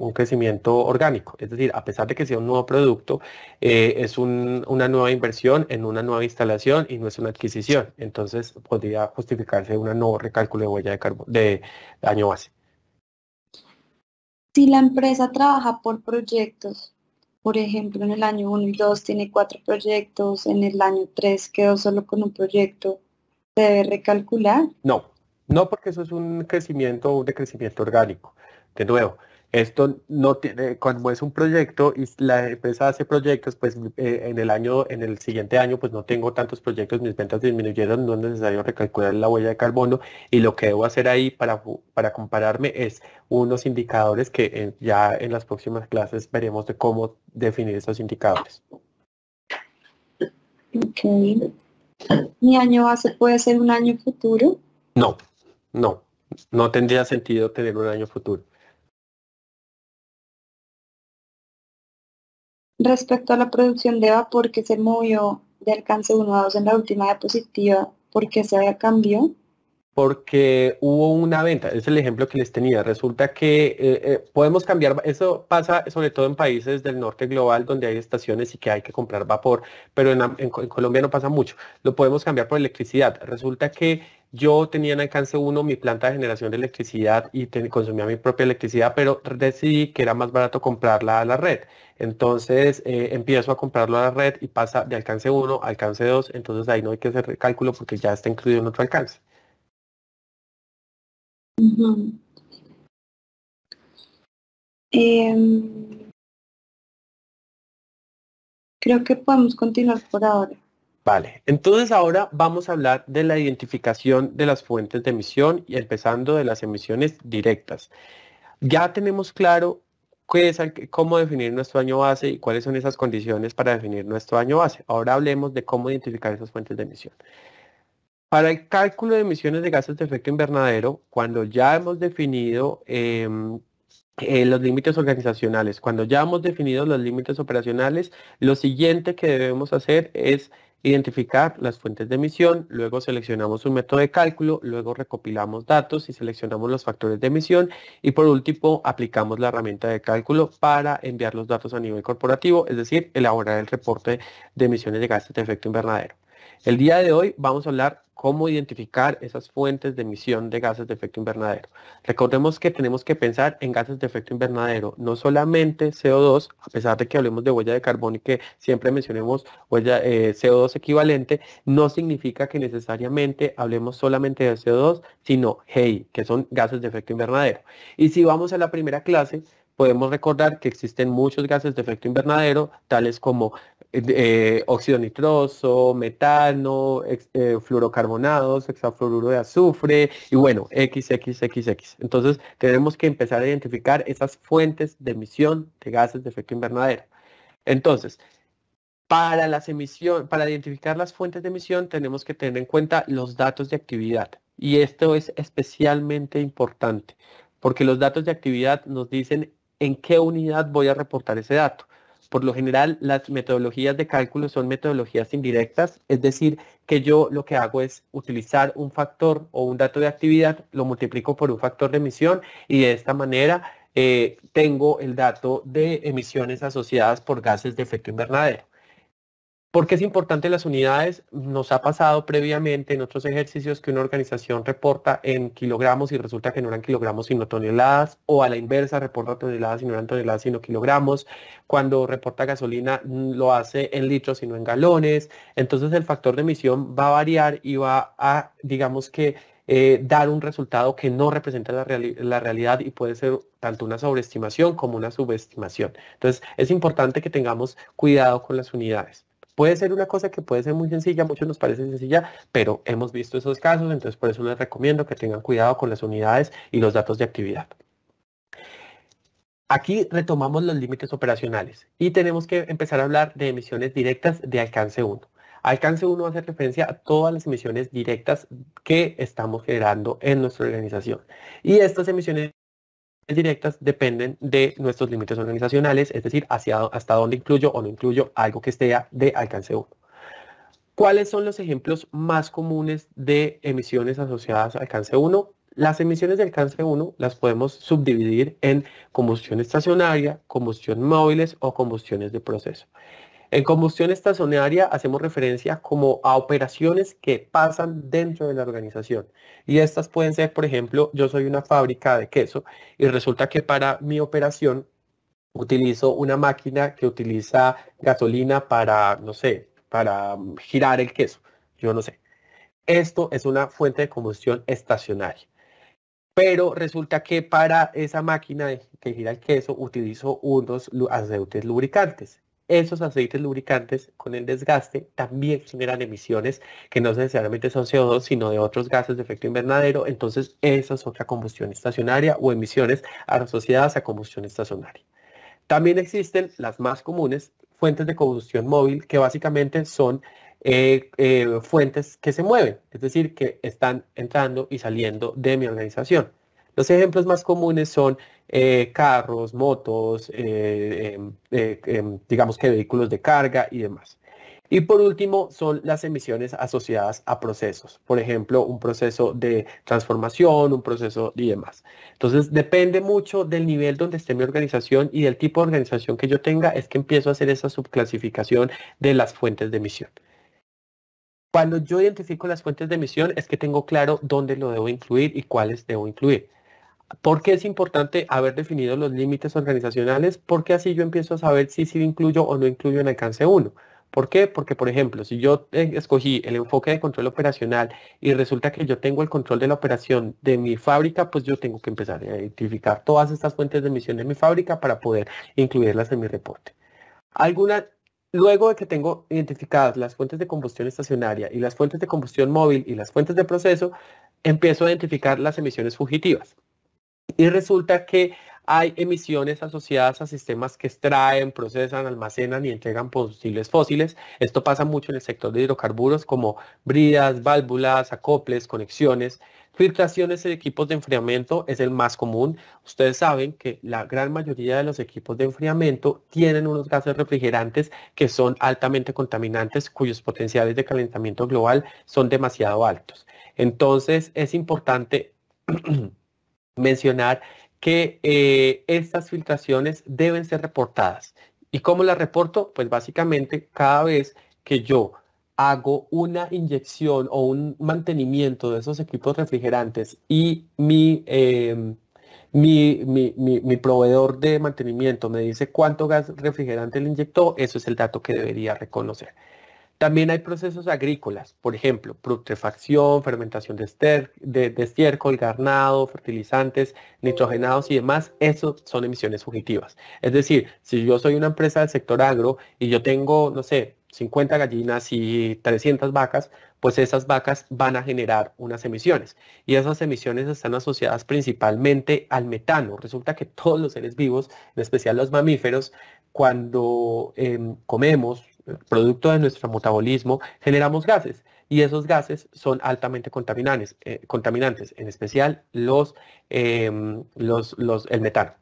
un crecimiento orgánico. Es decir, a pesar de que sea un nuevo producto, es una nueva inversión en una nueva instalación y no es una adquisición. Entonces podría justificarse un nuevo recálculo de huella de, carbono, de año base. Si la empresa trabaja por proyectos por ejemplo, en el año 1 y 2 tiene cuatro proyectos, en el año 3 quedó solo con un proyecto, ¿se debe recalcular? No, no porque eso es un crecimiento, un decrecimiento orgánico. De nuevo, esto no tiene, cuando es un proyecto y la empresa hace proyectos, pues mm, eh, en el año, en el siguiente año, pues no tengo tantos proyectos, mis ventas disminuyeron, no es necesario recalcular la huella de carbono y lo que debo hacer ahí para, compararme es unos indicadores que eh, ya en las próximas clases veremos de cómo definir esos indicadores. ¿Mi año base puede ser un año futuro? No, no, no tendría sentido tener un año futuro. Respecto a la producción de vapor que se movió de alcance 1 a 2 en la última diapositiva, ¿por qué se cambió? porque hubo una venta, es el ejemplo que les tenía, resulta que eh, eh, podemos cambiar, eso pasa sobre todo en países del norte global donde hay estaciones y que hay que comprar vapor, pero en, Colombia no pasa mucho, lo podemos cambiar por electricidad, resulta que yo tenía en alcance 1 mi planta de generación de electricidad y consumía mi propia electricidad, pero decidí que era más barato comprarla a la red. Entonces eh, empiezo a comprarlo a la red y pasa de alcance 1 a alcance 2, entonces ahí no hay que hacer cálculo porque ya está incluido en otro alcance. Em, creo que podemos continuar por ahora. Vale, entonces ahora vamos a hablar de la identificación de las fuentes de emisión y empezando de las emisiones directas. Ya tenemos claro cómo definir nuestro año base y cuáles son esas condiciones para definir nuestro año base. Ahora hablemos de cómo identificar esas fuentes de emisión. Para el cálculo de emisiones de gases de efecto invernadero, cuando ya hemos definido em, eh, los límites organizacionales, cuando ya hemos definido los límites operacionales, lo siguiente que debemos hacer es identificar las fuentes de emisión, luego seleccionamos un método de cálculo, luego recopilamos datos y seleccionamos los factores de emisión y por último aplicamos la herramienta de cálculo para enviar los datos a nivel corporativo, es decir, elaborar el reporte de emisiones de gases de efecto invernadero. El día de hoy vamos a hablar cómo identificar esas fuentes de emisión de gases de efecto invernadero. Recordemos que tenemos que pensar en gases de efecto invernadero, no solamente CO2, a pesar de que hablemos de huella de carbón y que siempre mencionemos huella eh, CO2 equivalente, no significa que necesariamente hablemos solamente de CO2, sino GEI, que son gases de efecto invernadero. Y si vamos a la primera clase, podemos recordar que existen muchos gases de efecto invernadero, tales como eh, eh, óxido nitroso, metano, eh, fluorocarbonados, hexafluoruro de azufre y bueno, XXXX. Entonces tenemos que empezar a identificar esas fuentes de emisión de gases de efecto invernadero. Entonces, para, las emisión, para identificar las fuentes de emisión tenemos que tener en cuenta los datos de actividad y esto es especialmente importante porque los datos de actividad nos dicen en qué unidad voy a reportar ese dato. Por lo general, las metodologías de cálculo son metodologías indirectas, es decir, que yo lo que hago es utilizar un factor o un dato de actividad, lo multiplico por un factor de emisión y de esta manera eh, tengo el dato de emisiones asociadas por gases de efecto invernadero. Porque es importante las unidades? Nos ha pasado previamente en otros ejercicios que una organización reporta en kilogramos y resulta que no eran kilogramos sino toneladas, o a la inversa reporta toneladas y no eran toneladas sino kilogramos. Cuando reporta gasolina mm, lo hace en litros sino en galones. Entonces el factor de emisión va a variar y va a, digamos que, eh, dar un resultado que no representa la realidad y puede ser tanto una sobreestimación como una subestimación. Entonces es importante que tengamos cuidado con las unidades. Puede ser una cosa que puede ser muy sencilla, a muchos nos parece sencilla, pero hemos visto esos casos, entonces por eso les recomiendo que tengan cuidado con las unidades y los datos de actividad. Aquí retomamos los límites operacionales y tenemos que empezar a hablar de emisiones directas de alcance 1. Alcance 1 hace referencia a todas las emisiones directas que estamos generando en nuestra organización. Y estas emisiones directas dependen de nuestros límites organizacionales, es decir, hacia, hasta dónde incluyo o no incluyo algo que esté de alcance 1. ¿Cuáles son los ejemplos más comunes de emisiones asociadas a alcance 1? Las emisiones de alcance 1 las podemos subdividir en combustión estacionaria, combustión móviles o combustiones de proceso. En combustión estacionaria hacemos referencia como a operaciones que pasan dentro de la organización. Y estas pueden ser, por ejemplo, yo soy una fábrica de queso y resulta que para mi operación utilizo una máquina que utiliza gasolina para, no sé, para mm, girar el queso. Yo no sé. Esto es una fuente de combustión estacionaria. Pero resulta que para esa máquina que gira el queso utilizo unos aceites lubricantes esos aceites lubricantes con el desgaste también generan emisiones que no necesariamente son CO2, sino de otros gases de efecto invernadero. Entonces, esa es otra combustión estacionaria o emisiones asociadas a combustión estacionaria. También existen las más comunes fuentes de combustión móvil, que básicamente son eh, eh, fuentes que se mueven, es decir, que están entrando y saliendo de mi organización. Los ejemplos más comunes son eh, carros, motos, eh, em, eh, em, digamos que vehículos de carga y demás. Y por último son las emisiones asociadas a procesos, por ejemplo, un proceso de transformación, un proceso y demás. Entonces depende mucho del nivel donde esté mi organización y del tipo de organización que yo tenga, es que empiezo a hacer esa subclasificación de las fuentes de emisión. Cuando yo identifico las fuentes de emisión es que tengo claro dónde lo debo incluir y cuáles debo incluir. ¿Por qué es importante haber definido los límites organizacionales? Porque así yo empiezo a saber si sí incluyo o no incluyo en alcance 1. ¿Por qué? Porque, por ejemplo, si yo eh, escogí el enfoque de control operacional y resulta que yo tengo el control de la operación de mi fábrica, pues yo tengo que empezar a identificar todas estas fuentes de emisión de mi fábrica para poder incluirlas en mi reporte. luego de que tengo identificadas las fuentes de combustión estacionaria y las fuentes de combustión móvil y las fuentes de proceso, empiezo a identificar las emisiones fugitivas. Y resulta que hay emisiones asociadas a sistemas que extraen, procesan, almacenan y entregan combustibles fósiles. Esto pasa mucho en el sector de hidrocarburos como bridas, válvulas, acoples, conexiones. Filtraciones en equipos de enfriamiento es el más común. Ustedes saben que la gran mayoría de los equipos de enfriamiento tienen unos gases refrigerantes que son altamente contaminantes, cuyos potenciales de calentamiento global son demasiado altos. Entonces es importante mencionar que eh, estas filtraciones deben ser reportadas. ¿Y cómo las reporto? Pues básicamente cada vez que yo hago una inyección o un mantenimiento de esos equipos refrigerantes y mi, em, mi, proveedor de mantenimiento me dice cuánto gas refrigerante le inyectó, eso es el dato que debería reconocer. También hay procesos agrícolas, por ejemplo, putrefacción, fermentación de, de, estiércol, garnado, fertilizantes, nitrogenados y demás. Eso son emisiones fugitivas. Es decir, si yo soy una empresa del sector agro y yo tengo, no sé, 50 gallinas y 300 vacas, pues esas vacas van a generar unas emisiones. Y esas emisiones están asociadas principalmente al metano. Resulta que todos los seres vivos, en especial los mamíferos, cuando em, comemos producto de nuestro metabolismo, generamos gases y esos gases son altamente contaminantes, eh, contaminantes en especial em, los, el metano.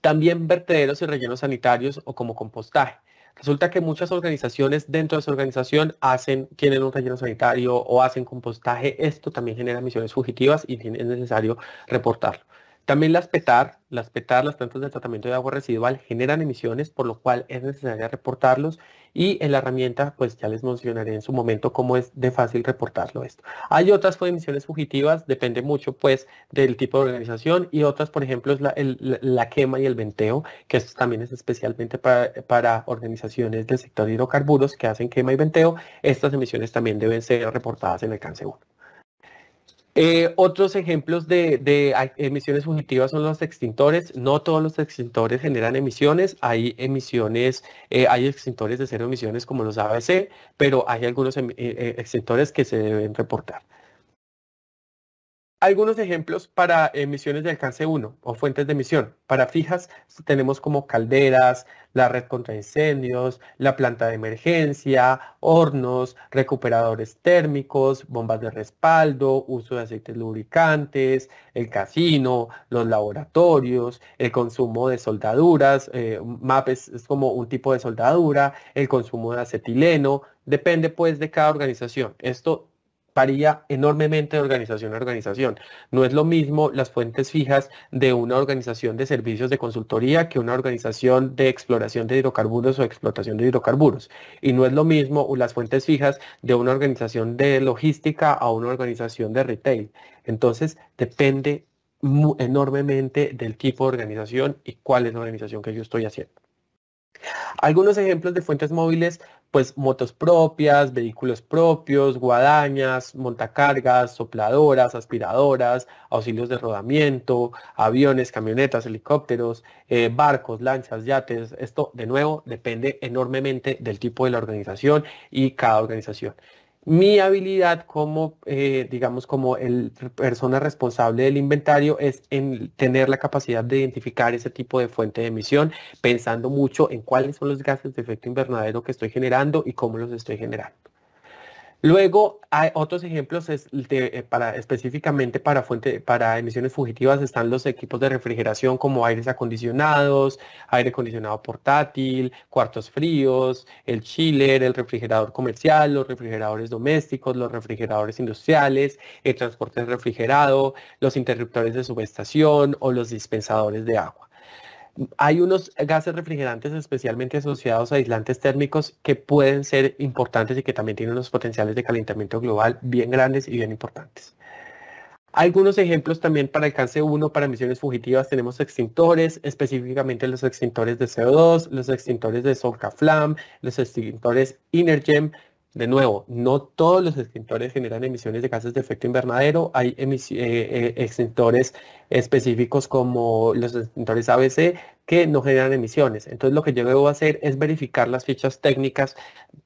También vertederos y rellenos sanitarios o como compostaje. Resulta que muchas organizaciones dentro de su organización hacen, tienen un relleno sanitario o hacen compostaje. Esto también genera emisiones fugitivas y es necesario reportarlo. También las PETAR, las PETAR, las plantas de tratamiento de agua residual, generan emisiones, por lo cual es necesario reportarlos y en la herramienta, pues ya les mencionaré en su momento cómo es de fácil reportarlo esto. Hay otras emisiones fugitivas, depende mucho pues del tipo de organización y otras, por ejemplo, es la, quema y el venteo, que esto también es especialmente para, organizaciones del sector de hidrocarburos que hacen quema y venteo. Estas emisiones también deben ser reportadas en alcance 1. Eh, otros ejemplos de, emisiones fugitivas son los extintores. No todos los extintores generan emisiones. Hay emisiones, eh, hay extintores de cero emisiones como los ABC, pero hay algunos em, eh, extintores que se deben reportar. Algunos ejemplos para emisiones eh, de alcance 1 o fuentes de emisión. Para fijas tenemos como calderas, la red contra incendios, la planta de emergencia, hornos, recuperadores térmicos, bombas de respaldo, uso de aceites lubricantes, el casino, los laboratorios, el consumo de soldaduras, MAPES eh, MAP es, es como un tipo de soldadura, el consumo de acetileno, depende pues de cada organización. Esto varía enormemente de organización a organización. No es lo mismo las fuentes fijas de una organización de servicios de consultoría que una organización de exploración de hidrocarburos o explotación de hidrocarburos. Y no es lo mismo las fuentes fijas de una organización de logística a una organización de retail. Entonces, depende enormemente del tipo de organización y cuál es la organización que yo estoy haciendo. Algunos ejemplos de fuentes móviles pues motos propias, vehículos propios, guadañas, montacargas, sopladoras, aspiradoras, auxilios de rodamiento, aviones, camionetas, helicópteros, eh, barcos, lanchas, yates. Esto de nuevo depende enormemente del tipo de la organización y cada organización mi habilidad como, eh, digamos, como el persona responsable del inventario es en tener la capacidad de identificar ese tipo de fuente de emisión, pensando mucho en cuáles son los gases de efecto invernadero que estoy generando y cómo los estoy generando. Luego, hay otros ejemplos eh, para, específicamente para, para emisiones fugitivas están los equipos de refrigeración como aires acondicionados, aire acondicionado portátil, cuartos fríos, el chiller, el refrigerador comercial, los refrigeradores domésticos, los refrigeradores industriales, el transporte refrigerado, los interruptores de subestación o los dispensadores de agua. Hay unos gases refrigerantes especialmente asociados a aislantes térmicos que pueden ser importantes y que también tienen unos potenciales de calentamiento global bien grandes y bien importantes. Algunos ejemplos también para alcance 1 para emisiones fugitivas tenemos extintores, específicamente los extintores de CO2, los extintores de Solca los extintores Inergem, de nuevo, no todos los extintores generan emisiones de gases de efecto invernadero. Hay eh, eh, extintores específicos como los extintores ABC que no generan emisiones. Entonces lo que yo debo hacer es verificar las fichas técnicas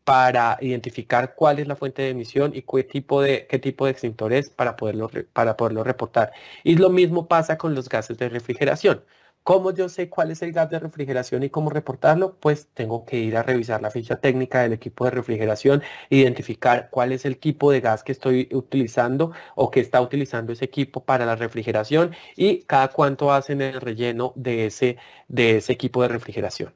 para identificar cuál es la fuente de emisión y qué tipo de, extintores es para para poderlo reportar. Y lo mismo pasa con los gases de refrigeración. ¿Cómo yo sé cuál es el gas de refrigeración y cómo reportarlo? Pues tengo que ir a revisar la ficha técnica del equipo de refrigeración, identificar cuál es el tipo de gas que estoy utilizando o que está utilizando ese equipo para la refrigeración y cada cuánto hacen el relleno de ese, de ese equipo de refrigeración.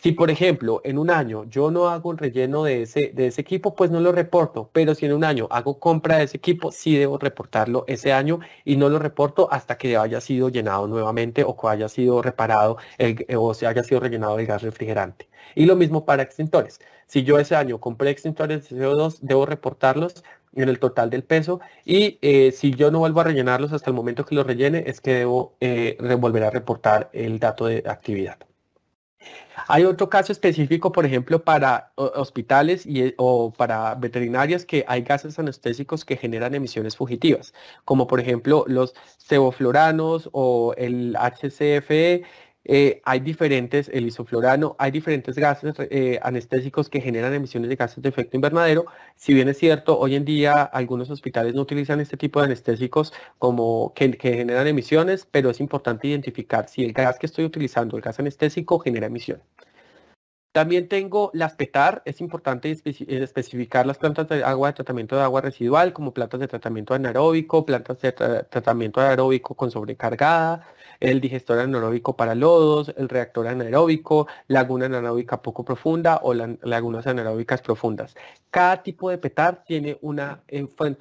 Si, por ejemplo, en un año yo no hago el relleno de ese, de ese equipo, pues no lo reporto. Pero si en un año hago compra de ese equipo, sí debo reportarlo ese año y no lo reporto hasta que haya sido llenado nuevamente o que haya sido reparado o se haya sido rellenado el gas refrigerante. Y lo mismo para extintores. Si yo ese año compré extintores de CO2, debo reportarlos en el total del peso y eh, si yo no vuelvo a rellenarlos hasta el momento que los rellene, es que debo eh, volver a reportar el dato de actividad. Hay otro caso específico, por ejemplo, para hospitales y, o para veterinarias que hay gases anestésicos que generan emisiones fugitivas, como por ejemplo los cebofloranos o el HCFE, eh, hay diferentes, el isoflorano, hay diferentes gases eh, anestésicos que generan emisiones de gases de efecto invernadero. Si bien es cierto, hoy en día algunos hospitales no utilizan este tipo de anestésicos como que generan emisiones, pero es importante identificar si el gas que estoy utilizando, el gas anestésico, genera emisión. También tengo las PETAR, es importante eh, especificar las plantas de agua de tratamiento de agua residual como plantas de tratamiento anaeróbico, plantas de tratamiento aeróbico con sobrecargada, el digestor anaeróbico para lodos, el reactor anaeróbico, laguna anaeróbica poco profunda o lagunas anaeróbicas profundas. Cada tipo de PETAR tiene eh, un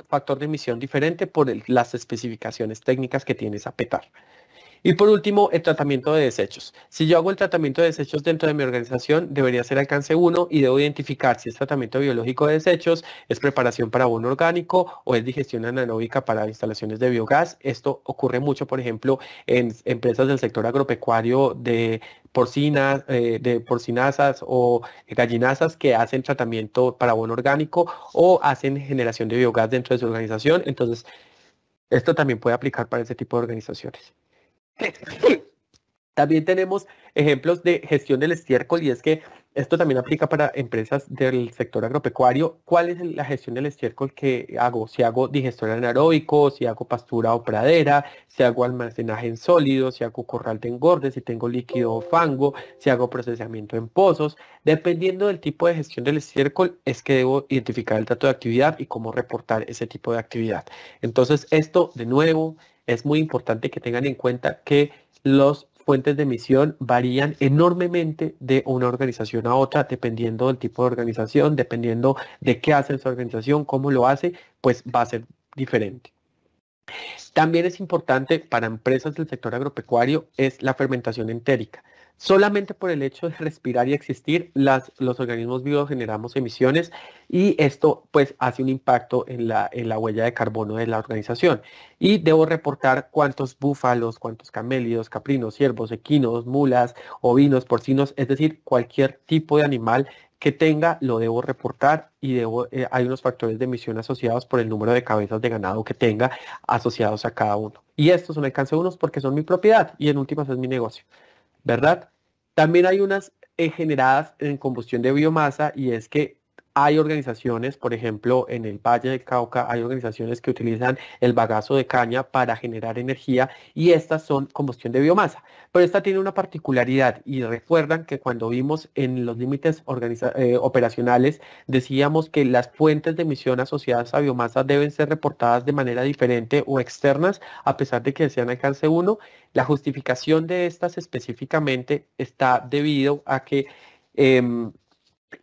factor de emisión diferente por las especificaciones técnicas que tiene esa PETAR. Y por último, el tratamiento de desechos. Si yo hago el tratamiento de desechos dentro de mi organización, debería ser alcance 1 y debo identificar si es tratamiento biológico de desechos, es preparación para abono orgánico o es digestión anaeróbica para instalaciones de biogás. Esto ocurre mucho, por ejemplo, en empresas del sector agropecuario de porcinas, eh, de porcinazas o gallinazas que hacen tratamiento para abono orgánico o hacen generación de biogás dentro de su organización. Entonces, esto también puede aplicar para ese tipo de organizaciones. También tenemos ejemplos de gestión del estiércol y es que esto también aplica para empresas del sector agropecuario. ¿Cuál es la gestión del estiércol que hago? Si hago digestor anaeróbico, si hago pastura o pradera, si hago almacenaje en sólido, si hago corral de engorde, si tengo líquido o fango, si hago procesamiento en pozos. Dependiendo del tipo de gestión del estiércol es que debo identificar el dato de actividad y cómo reportar ese tipo de actividad. Entonces esto de nuevo es muy importante que tengan en cuenta que las fuentes de emisión varían enormemente de una organización a otra, dependiendo del tipo de organización, dependiendo de qué hace esa organización, cómo lo hace, pues va a ser diferente. También es importante para empresas del sector agropecuario es la fermentación entérica. Solamente por el hecho de respirar y existir, los organismos vivos generamos emisiones y esto pues hace un impacto en la, huella de carbono de la organización. Y debo reportar cuántos búfalos, cuántos camélidos, caprinos, ciervos, equinos, mulas, ovinos, porcinos, es decir, cualquier tipo de animal que tenga lo debo reportar y eh, hay unos factores de emisión asociados por el número de cabezas de ganado que tenga asociados a cada uno. Y estos son alcance unos porque son mi propiedad y en últimas es mi negocio. ¿verdad? También hay unas eh, generadas en combustión de biomasa y es que hay organizaciones, por ejemplo, en el Valle del Cauca, hay organizaciones que utilizan el bagazo de caña para generar energía y estas son combustión de biomasa. Pero esta tiene una particularidad y recuerdan que cuando vimos en los límites eh, operacionales decíamos que las fuentes de emisión asociadas a biomasa deben ser reportadas de manera diferente o externas a pesar de que sean alcance 1. La justificación de estas específicamente está debido a que... Em,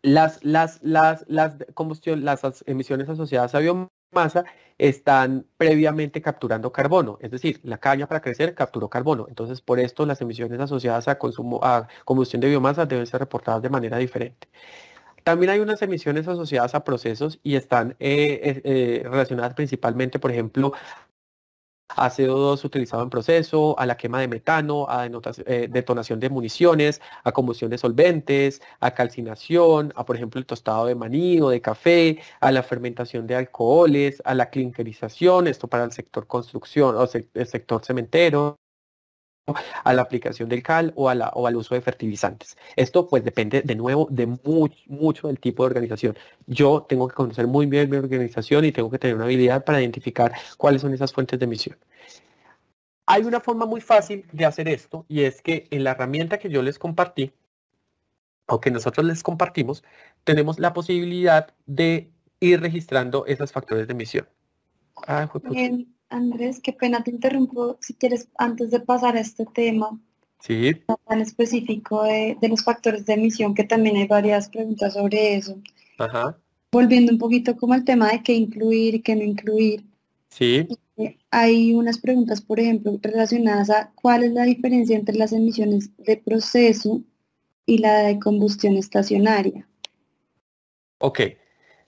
las, las, las, las, combustión, las emisiones asociadas a biomasa están previamente capturando carbono, es decir, la caña para crecer capturó carbono. Entonces, por esto las emisiones asociadas a consumo, a combustión de biomasa deben ser reportadas de manera diferente. También hay unas emisiones asociadas a procesos y están eh, eh, eh, relacionadas principalmente, por ejemplo, a CO2 utilizado en proceso, a la quema de metano, a eh, detonación de municiones, a combustión de solventes, a calcinación, a por ejemplo el tostado de maní o de café, a la fermentación de alcoholes, a la clinkerización, esto para el sector construcción o el sector cementero, a la aplicación del cal o, a la, o al uso de fertilizantes. Esto pues depende de nuevo de mucho, mucho del tipo de organización. Yo tengo que conocer muy bien mi organización y tengo que tener una habilidad para identificar cuáles son esas fuentes de emisión. Hay una forma muy fácil de hacer esto y es que en la herramienta que yo les compartí o que nosotros les compartimos, tenemos la posibilidad de ir registrando esos factores de emisión. Ah, Andrés, qué pena te interrumpo si quieres antes de pasar a este tema. Tan específico de, los factores de emisión, que también hay varias preguntas sobre eso. Volviendo un poquito como al tema de qué incluir y qué no incluir. Sí. Eh, hay unas preguntas, por ejemplo, relacionadas a cuál es la diferencia entre las emisiones de proceso y la de combustión estacionaria. Ok,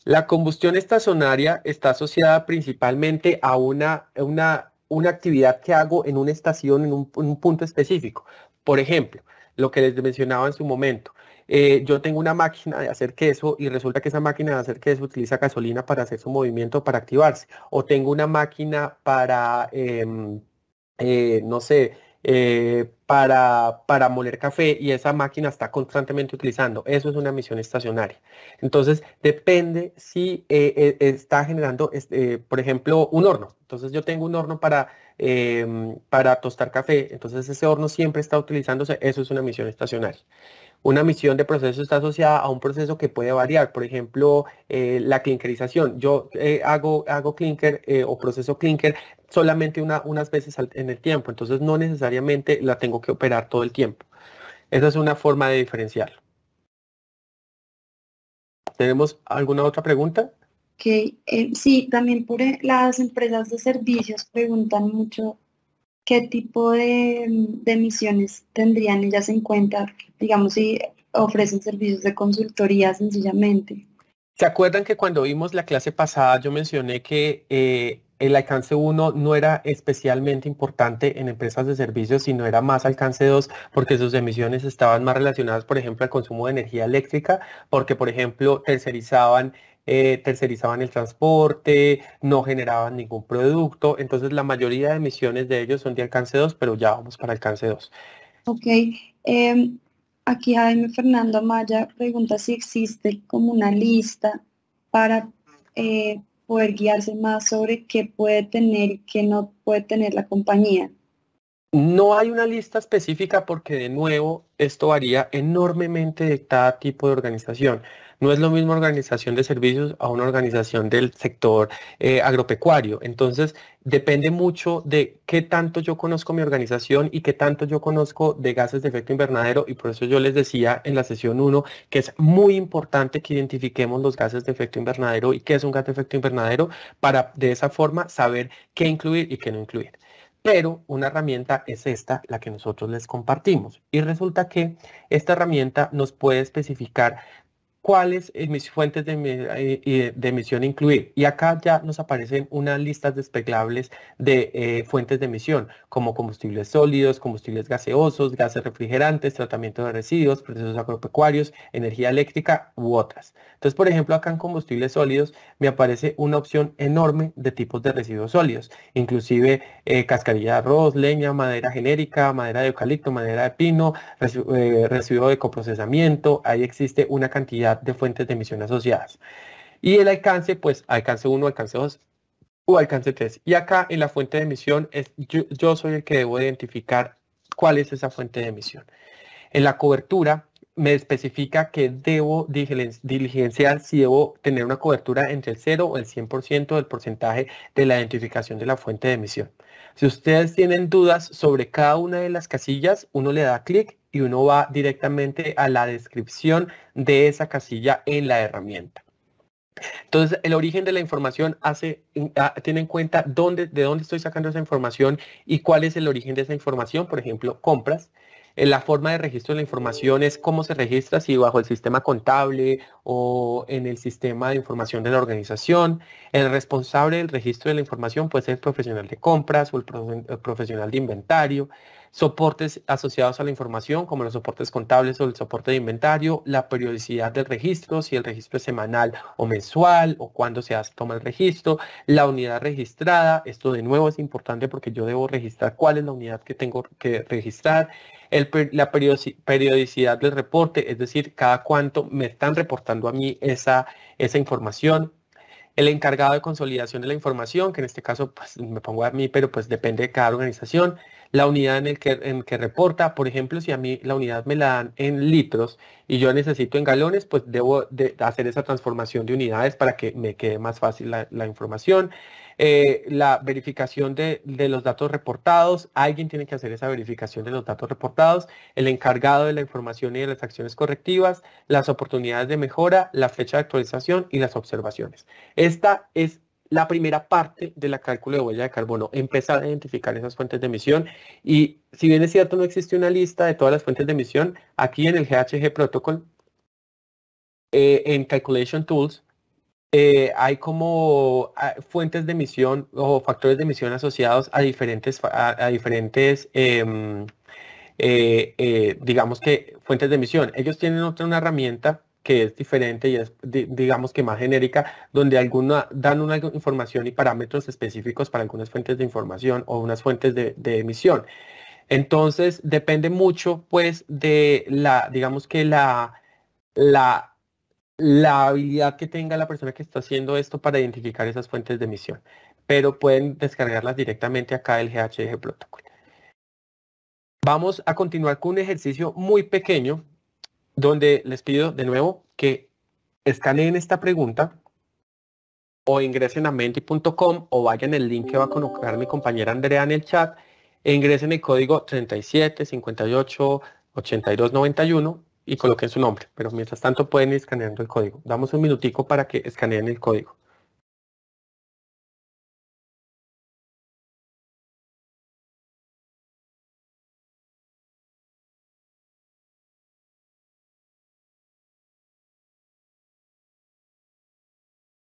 la combustión estacionaria está asociada principalmente a una, una, una actividad que hago en una estación, en un, punto específico. Por ejemplo, lo que les mencionaba en su momento, eh, yo tengo una máquina de hacer queso y resulta que esa máquina de hacer queso utiliza gasolina para hacer su movimiento, para activarse. O tengo una máquina para, em, eh, no sé, eh, para, para moler café y esa máquina está constantemente utilizando. Eso es una misión estacionaria. Entonces, depende si eh, eh, está generando, por ejemplo, un horno. Entonces, yo tengo un horno para, para tostar café. Entonces, ese horno siempre está utilizándose. Eso es una misión estacionaria. Una misión de proceso está asociada a un proceso que puede variar, por ejemplo, eh, la clinkerización. Yo eh, hago, hago clinker eh, o proceso clinker solamente unas veces en el tiempo, entonces no necesariamente la tengo que operar todo el tiempo. Esa es una forma de diferenciar. ¿Tenemos alguna otra pregunta? sí, también por las empresas de servicios preguntan mucho ¿qué tipo de, emisiones tendrían ellas en cuenta, digamos, si ofrecen servicios de consultoría sencillamente? ¿Se acuerdan que cuando vimos la clase pasada yo mencioné que eh, el alcance 1 no era especialmente importante en empresas de servicios, sino era más alcance 2 porque sus emisiones estaban más relacionadas, por ejemplo, al consumo de energía eléctrica, porque, por ejemplo, tercerizaban eh, tercerizaban el transporte, no generaban ningún producto, entonces la mayoría de emisiones de ellos son de alcance 2, pero ya vamos para alcance 2. Ok, em, aquí Jaime Fernando Amaya pregunta si existe como una lista para eh, poder guiarse más sobre qué puede tener y qué no puede tener la compañía. No hay una lista específica porque de nuevo esto varía enormemente de cada tipo de organización. No es lo mismo organización de servicios a una organización del sector eh, agropecuario. Entonces, depende mucho de qué tanto yo conozco mi organización y qué tanto yo conozco de gases de efecto invernadero. Y por eso yo les decía en la sesión 1 que es muy importante que identifiquemos los gases de efecto invernadero y qué es un gas de efecto invernadero para de esa forma saber qué incluir y qué no incluir pero una herramienta es esta, la que nosotros les compartimos. Y resulta que esta herramienta nos puede especificar cuáles mis fuentes de, emisión incluir. Y acá ya nos aparecen unas listas despeglables de eh, fuentes de emisión, como combustibles sólidos, combustibles gaseosos, gases refrigerantes, tratamiento de residuos, procesos agropecuarios, energía eléctrica u otras. Entonces, por ejemplo, acá en combustibles sólidos me aparece una opción enorme de tipos de residuos sólidos, inclusive eh, cascarilla de arroz, leña, madera genérica, madera de eucalipto, madera de pino, eh, residuo de coprocesamiento. Ahí existe una cantidad de fuentes de emisión asociadas. Y el alcance, pues alcance 1, alcance 2 o alcance 3. Y acá en la fuente de emisión, es, yo soy el que debo identificar cuál es esa fuente de emisión. En la cobertura, me especifica que debo diligenciar si debo tener una cobertura entre el 0 o el 100% del porcentaje de la identificación de la fuente de emisión. Si ustedes tienen dudas sobre cada una de las casillas, uno le da clic y uno va directamente a la descripción de esa casilla en la herramienta. Entonces, el origen de la información hace, ah, tiene en cuenta de dónde estoy sacando esa información y cuál es el origen de esa información, por ejemplo, compras la forma de registro de la información es cómo se registra, si bajo el sistema contable o en el sistema de información de la organización. El responsable del registro de la información puede ser el profesional de compras o el, el profesional de inventario soportes asociados a la información, como los soportes contables o el soporte de inventario, la periodicidad del registro, si el registro es semanal o mensual, o cuándo se toma el registro, la unidad registrada, esto de nuevo es importante porque yo debo registrar cuál es la unidad que tengo que registrar, la periodicidad del reporte, es decir, cada cuánto me están reportando a mí esa, esa información, el encargado de consolidación de la información, que en este caso pues, me pongo a mí, pero pues depende de cada organización, la unidad en el que, en que reporta. Por ejemplo, si a mí la unidad me la dan en litros y yo necesito en galones, pues debo hacer esa transformación de unidades para que me quede más fácil la, información. Eh, la verificación de, de, los datos reportados. Alguien tiene que hacer esa verificación de los datos reportados, el encargado de la información y de las acciones correctivas, las oportunidades de mejora, la fecha de actualización y las observaciones. Esta es la primera parte de la cálculo de huella de carbono, empezar a identificar esas fuentes de emisión. Y si bien es cierto, no existe una lista de todas las fuentes de emisión, aquí en el GHG Protocol, eh, en Calculation Tools, eh, hay como ah, fuentes de emisión o factores de emisión asociados a diferentes, a, diferentes em, eh, digamos que fuentes de emisión. Ellos tienen otra una herramienta que es diferente y es, digamos que más genérica, donde alguna, dan una información y parámetros específicos para algunas fuentes de información o unas fuentes de, emisión. Entonces, depende mucho, pues, de la, digamos que la, la, la habilidad que tenga la persona que está haciendo esto para identificar esas fuentes de emisión. Pero pueden descargarlas directamente acá del GHG Protocol. Vamos a continuar con un ejercicio muy pequeño donde les pido de nuevo que escaneen esta pregunta o ingresen a menti.com o vayan el link que va a colocar mi compañera Andrea en el chat e ingresen el código 37588291 y coloquen su nombre. Pero mientras tanto pueden ir escaneando el código. Damos un minutico para que escaneen el código.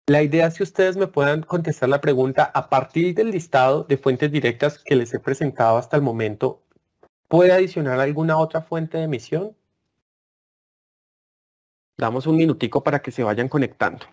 La idea es que ustedes me puedan contestar la pregunta a partir del listado de fuentes directas que les he presentado hasta el momento. ¿Puede adicionar alguna otra fuente de emisión? Damos un minutico para que se vayan conectando.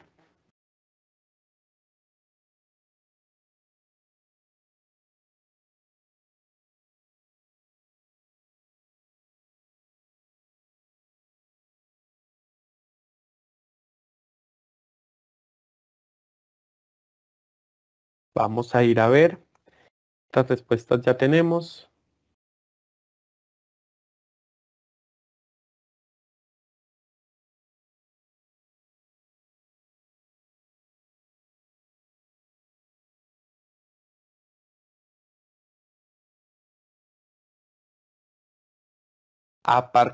Vamos a ir a ver. Estas respuestas ya tenemos.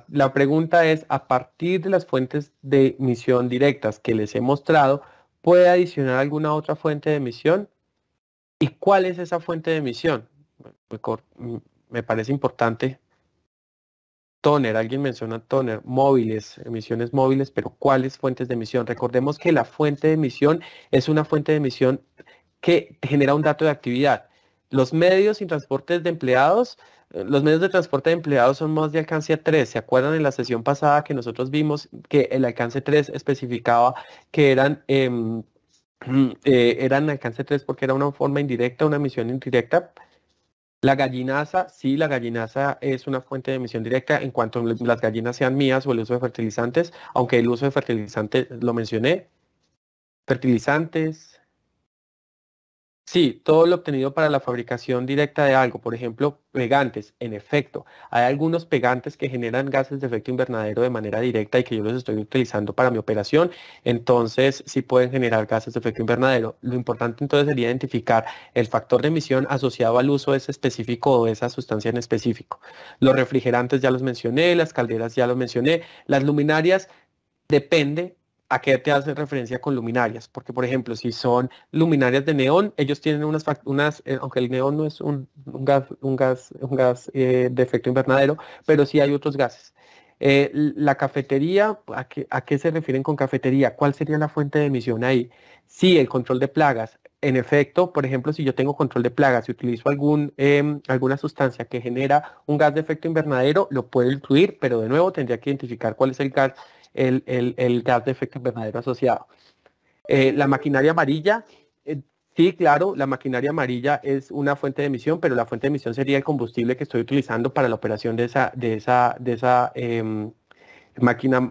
la pregunta es, a partir de las fuentes de emisión directas que les he mostrado, ¿puede adicionar alguna otra fuente de emisión? ¿Y cuál es esa fuente de emisión? Me parece importante. Toner, alguien menciona toner, móviles, emisiones móviles, pero ¿cuáles fuentes de emisión? Recordemos que la fuente de emisión es una fuente de emisión que genera un dato de actividad. Los medios y transportes de empleados, eh, los medios de transporte de empleados son más de alcance 3. ¿Se acuerdan en la sesión pasada que nosotros vimos que el alcance 3 especificaba que eran... Em, eh, eran alcance 3 porque era una forma indirecta, una emisión indirecta. La gallinaza, sí, la gallinaza es una fuente de emisión directa en cuanto las gallinas sean mías o el uso de fertilizantes, aunque el uso de fertilizantes lo mencioné. Fertilizantes, Sí, todo lo obtenido para la fabricación directa de algo, por ejemplo, pegantes, en efecto, hay algunos pegantes que generan gases de efecto invernadero de manera directa y que yo los estoy utilizando para mi operación, entonces sí pueden generar gases de efecto invernadero. Lo importante entonces sería identificar el factor de emisión asociado al uso de ese específico o de esa sustancia en específico. Los refrigerantes ya los mencioné, las calderas ya los mencioné, las luminarias depende ¿A qué te hace referencia con luminarias? Porque, por ejemplo, si son luminarias de neón, ellos tienen unas, unas eh, aunque el neón no es un, gas, un gas, un gas eh, de efecto invernadero, pero sí hay otros gases. Eh, la cafetería, ¿a qué, se refieren con cafetería? ¿Cuál sería la fuente de emisión ahí? Sí, el control de plagas. En efecto, por ejemplo, si yo tengo control de plagas y utilizo algún, em, alguna sustancia que genera un gas de efecto invernadero, lo puedo incluir, pero de nuevo tendría que identificar cuál es el gas el, gas de efecto invernadero asociado. Eh, la maquinaria amarilla, eh, sí, claro, la maquinaria amarilla es una fuente de emisión, pero la fuente de emisión sería el combustible que estoy utilizando para la operación de esa, de esa, de esa em,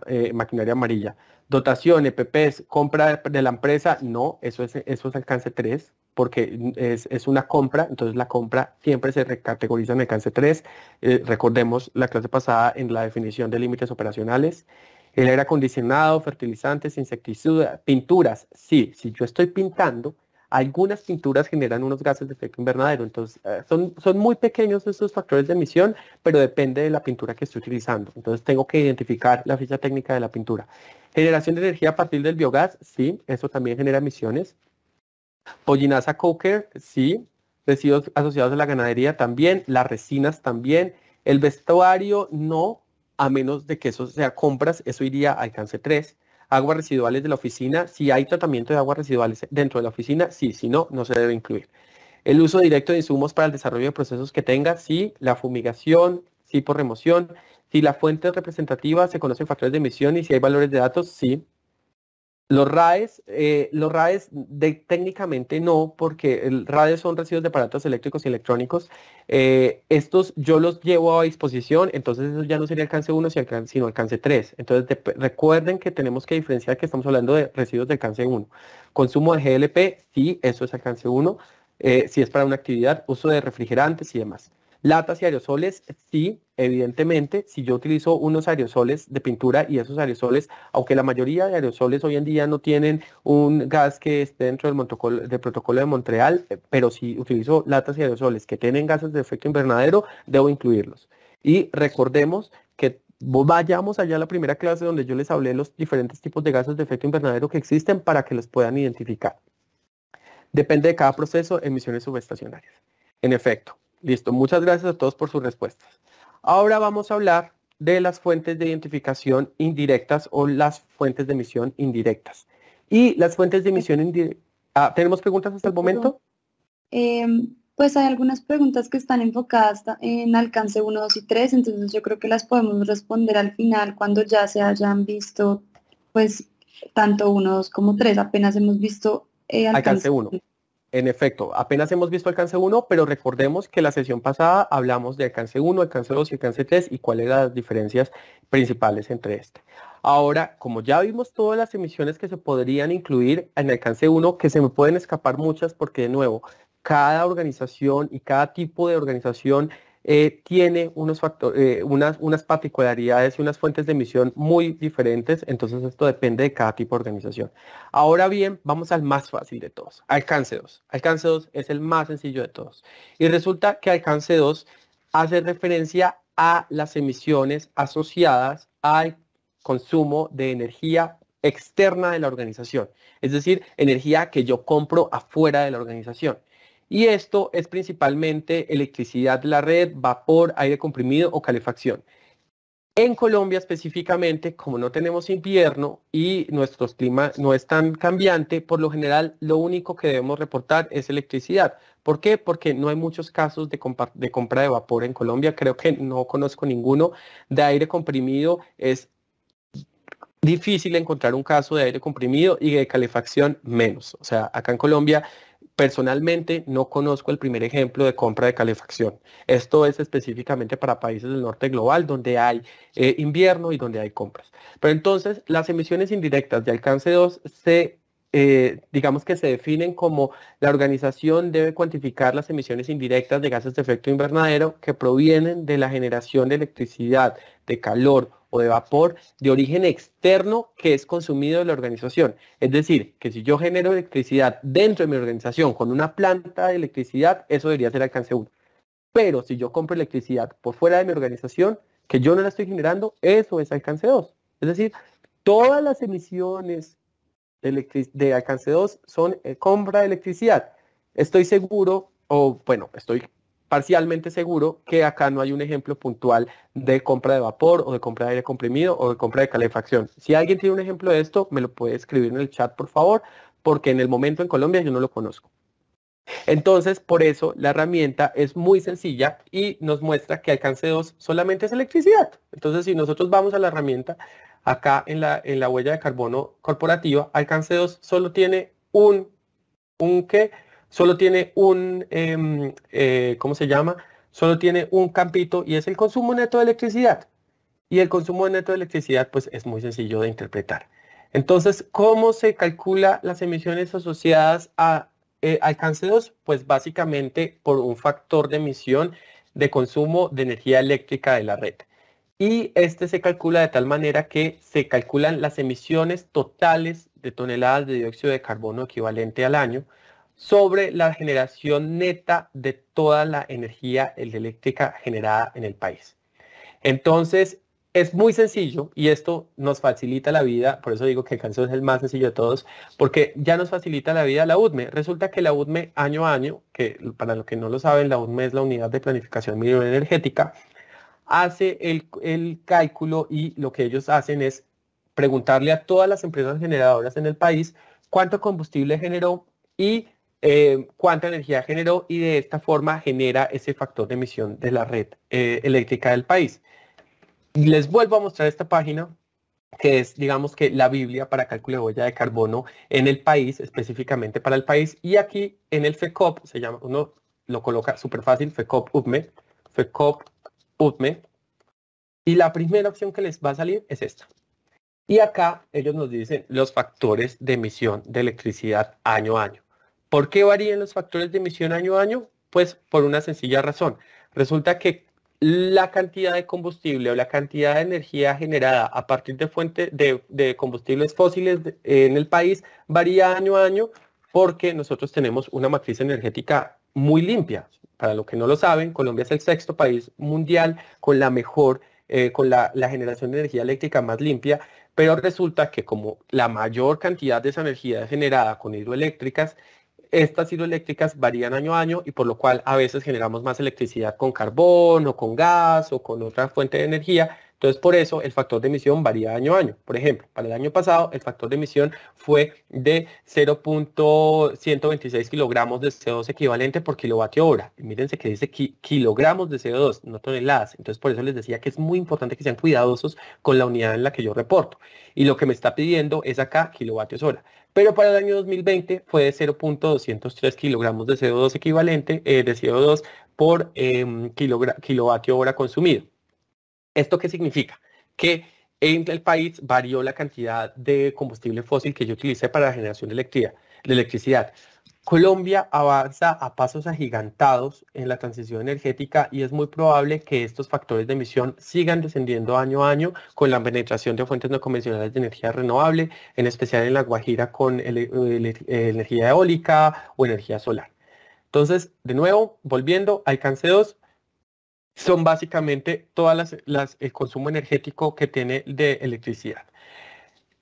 eh, maquinaria amarilla. Dotación, EPPs, compra de la empresa, no, eso es, eso es alcance 3, porque es, una compra, entonces la compra siempre se recategoriza en alcance 3. recordemos la clase pasada en la definición de límites operacionales el aire acondicionado, fertilizantes, insecticidas, pinturas. Sí, si yo estoy pintando, algunas pinturas generan unos gases de efecto invernadero. Entonces, eh, son, son muy pequeños esos factores de emisión, pero depende de la pintura que estoy utilizando. Entonces, tengo que identificar la ficha técnica de la pintura. Generación de energía a partir del biogás, sí, eso también genera emisiones. Pollinaza coker, sí. Residuos asociados a la ganadería también, las resinas también. El vestuario, no, a menos de que eso sea compras, eso iría a alcance 3. Aguas residuales de la oficina, si hay tratamiento de aguas residuales dentro de la oficina, sí, si no, no se debe incluir. El uso directo de insumos para el desarrollo de procesos que tenga, sí, la fumigación, sí por remoción, si la fuente representativa se conocen factores de emisión y si hay valores de datos, sí. Los RAES, eh, los RAES técnicamente no, porque el RAES son residuos de aparatos eléctricos y electrónicos. Eh, estos yo los llevo a disposición, entonces eso ya no sería alcance 1, sino alcance 3. Entonces recuerden que tenemos que diferenciar que estamos hablando de residuos de alcance 1. Consumo de GLP, sí, eso es alcance 1, eh, si es para una actividad, uso de refrigerantes y demás. Latas y aerosoles, sí, evidentemente, si yo utilizo unos aerosoles de pintura y esos aerosoles, aunque la mayoría de aerosoles hoy en día no tienen un gas que esté dentro del, protocolo de Montreal, eh, pero si utilizo latas y aerosoles que tienen gases de efecto invernadero, debo incluirlos. Y recordemos que vayamos allá a la primera clase donde yo les hablé los diferentes tipos de gases de efecto invernadero que existen para que los puedan identificar. Depende de cada proceso, emisiones subestacionarias. En efecto, Listo, muchas gracias a todos por sus respuestas. Ahora vamos a hablar de las fuentes de identificación indirectas o las fuentes de emisión indirectas. Y las fuentes de emisión indirectas. Ah, ¿Tenemos preguntas hasta el momento? Em, pues hay algunas preguntas que están enfocadas en alcance 1, 2 y 3, entonces yo creo que las podemos responder al final cuando ya se hayan visto, pues, tanto 1, 2 como 3. Apenas hemos visto eh, alcance 1. En efecto, apenas hemos visto alcance 1, pero recordemos que la sesión pasada hablamos de alcance 1, alcance 2 y alcance 3 y cuáles eran las diferencias principales entre este. Ahora, como ya vimos todas las emisiones que se podrían incluir en alcance 1, que se me pueden escapar muchas porque de nuevo, cada organización y cada tipo de organización eh, tiene unos eh, unas, unas particularidades y unas fuentes de emisión muy diferentes, entonces esto depende de cada tipo de organización. Ahora bien, vamos al más fácil de todos, alcance 2. Alcance 2 es el más sencillo de todos. Y resulta que alcance 2 hace referencia a las emisiones asociadas al consumo de energía externa de la organización, es decir, energía que yo compro afuera de la organización. Y esto es principalmente electricidad de la red, vapor, aire comprimido o calefacción. En Colombia específicamente, como no tenemos invierno y nuestro clima no es tan cambiante, por lo general lo único que debemos reportar es electricidad. ¿Por qué? Porque no hay muchos casos de, de compra de vapor en Colombia, creo que no conozco ninguno. De aire comprimido es difícil encontrar un caso de aire comprimido y de calefacción menos. O sea, acá en Colombia Personalmente no conozco el primer ejemplo de compra de calefacción. Esto es específicamente para países del norte global donde hay eh, invierno y donde hay compras. Pero entonces las emisiones indirectas de alcance 2 se eh, digamos que se definen como la organización debe cuantificar las emisiones indirectas de gases de efecto invernadero que provienen de la generación de electricidad, de calor o de vapor de origen externo que es consumido de la organización. Es decir, que si yo genero electricidad dentro de mi organización con una planta de electricidad, eso debería ser alcance 1. Pero si yo compro electricidad por fuera de mi organización, que yo no la estoy generando, eso es alcance 2. Es decir, todas las emisiones de, alcance 2 son eh, compra de electricidad. Estoy seguro, o bueno, estoy parcialmente seguro que acá no hay un ejemplo puntual de compra de vapor o de compra de aire comprimido o de compra de calefacción. Si alguien tiene un ejemplo de esto, me lo puede escribir en el chat, por favor, porque en el momento en Colombia yo no lo conozco. Entonces, por eso la herramienta es muy sencilla y nos muestra que alcance 2 solamente es electricidad. Entonces, si nosotros vamos a la herramienta acá en la, en la huella de carbono corporativa, alcance 2 solo tiene un, un que solo tiene un, em, eh, ¿cómo se llama? Solo tiene un campito y es el consumo neto de electricidad. Y el consumo neto de electricidad pues es muy sencillo de interpretar. Entonces, ¿cómo se calcula las emisiones asociadas a eh, alcance 2? Pues básicamente por un factor de emisión de consumo de energía eléctrica de la red. Y este se calcula de tal manera que se calculan las emisiones totales de toneladas de dióxido de carbono equivalente al año, sobre la generación neta de toda la energía eléctrica generada en el país. Entonces, es muy sencillo y esto nos facilita la vida, por eso digo que el canción es el más sencillo de todos, porque ya nos facilita la vida la UDME. Resulta que la UDME año a año, que para los que no lo saben, la UDME es la Unidad de Planificación Energética, hace el, el cálculo y lo que ellos hacen es preguntarle a todas las empresas generadoras en el país cuánto combustible generó y eh, cuánta energía generó y de esta forma genera ese factor de emisión de la red eh, eléctrica del país. Les vuelvo a mostrar esta página que es, digamos que, la Biblia para cálculo de huella de carbono en el país, específicamente para el país. Y aquí en el FECOP, se llama, uno lo coloca súper fácil, FECOP UPME, FECOP UPME. Y la primera opción que les va a salir es esta. Y acá ellos nos dicen los factores de emisión de electricidad año a año. ¿Por qué varían los factores de emisión año a año? Pues por una sencilla razón. Resulta que la cantidad de combustible o la cantidad de energía generada a partir de fuentes de, combustibles fósiles en el país varía año a año porque nosotros tenemos una matriz energética muy limpia. Para los que no lo saben, Colombia es el sexto país mundial con la mejor, eh, con la, la generación de energía eléctrica más limpia, pero resulta que como la mayor cantidad de esa energía es generada con hidroeléctricas, estas hidroeléctricas varían año a año y por lo cual a veces generamos más electricidad con carbón o con gas o con otra fuente de energía entonces, por eso el factor de emisión varía año a año. Por ejemplo, para el año pasado el factor de emisión fue de 0.126 kilogramos de CO2 equivalente por kilovatio hora. mírense que dice kilogramos de CO2, no toneladas. Entonces, por eso les decía que es muy importante que sean cuidadosos con la unidad en la que yo reporto. Y lo que me está pidiendo es acá kilovatios hora pero para el año 2020 fue de 0.203 kilogramos de CO2 equivalente, eh, de CO2 por em, kilovatio hora consumido. ¿Esto qué significa? Que en el país varió la cantidad de combustible fósil que yo utilicé para la generación de electricidad. electricidad. Colombia avanza a pasos agigantados en la transición energética y es muy probable que estos factores de emisión sigan descendiendo año a año con la penetración de fuentes no convencionales de energía renovable, en especial en La Guajira con energía eólica o energía solar. Entonces, de nuevo, volviendo, alcance 2, son básicamente todas las, el consumo energético que tiene de electricidad.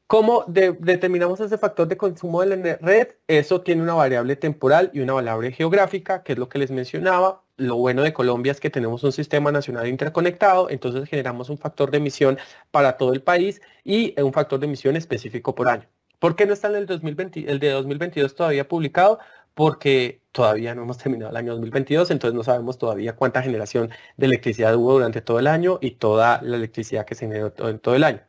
¿Cómo determinamos ese factor de consumo de la red? Eso tiene una variable temporal y una variable geográfica, que es lo que les mencionaba. Lo bueno de Colombia es que tenemos un sistema nacional interconectado, entonces generamos un factor de emisión para todo el país y eh, un factor de emisión específico por año. ¿Por qué no está en el, 2020, el de 2022 todavía publicado? porque todavía no hemos terminado el año 2022, entonces no sabemos todavía cuánta generación de electricidad hubo durante todo el año y toda la electricidad que se generó en todo el año.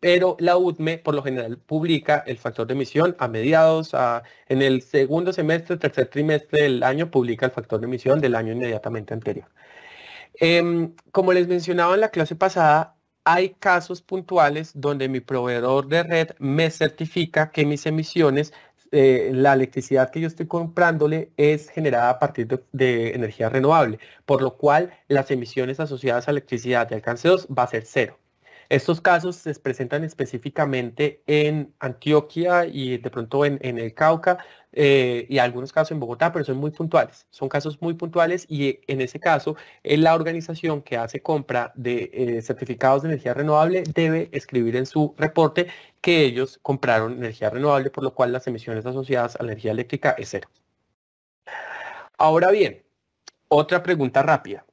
Pero la UDME por lo general publica el factor de emisión a mediados, en el segundo semestre, tercer trimestre del año, publica el factor de emisión del año inmediatamente anterior. Em, como les mencionaba en la clase pasada, hay casos puntuales donde mi proveedor de red me certifica que mis emisiones eh, la electricidad que yo estoy comprándole es generada a partir de, de, energía renovable, por lo cual las emisiones asociadas a electricidad de alcance 2 va a ser cero. Estos casos se presentan específicamente en Antioquia y de pronto en, el Cauca eh, y algunos casos en Bogotá, pero son muy puntuales. Son casos muy puntuales y en ese caso la organización que hace compra de eh, certificados de energía renovable debe escribir en su reporte que ellos compraron energía renovable, por lo cual las emisiones asociadas a la energía eléctrica es cero. Ahora bien, otra pregunta rápida.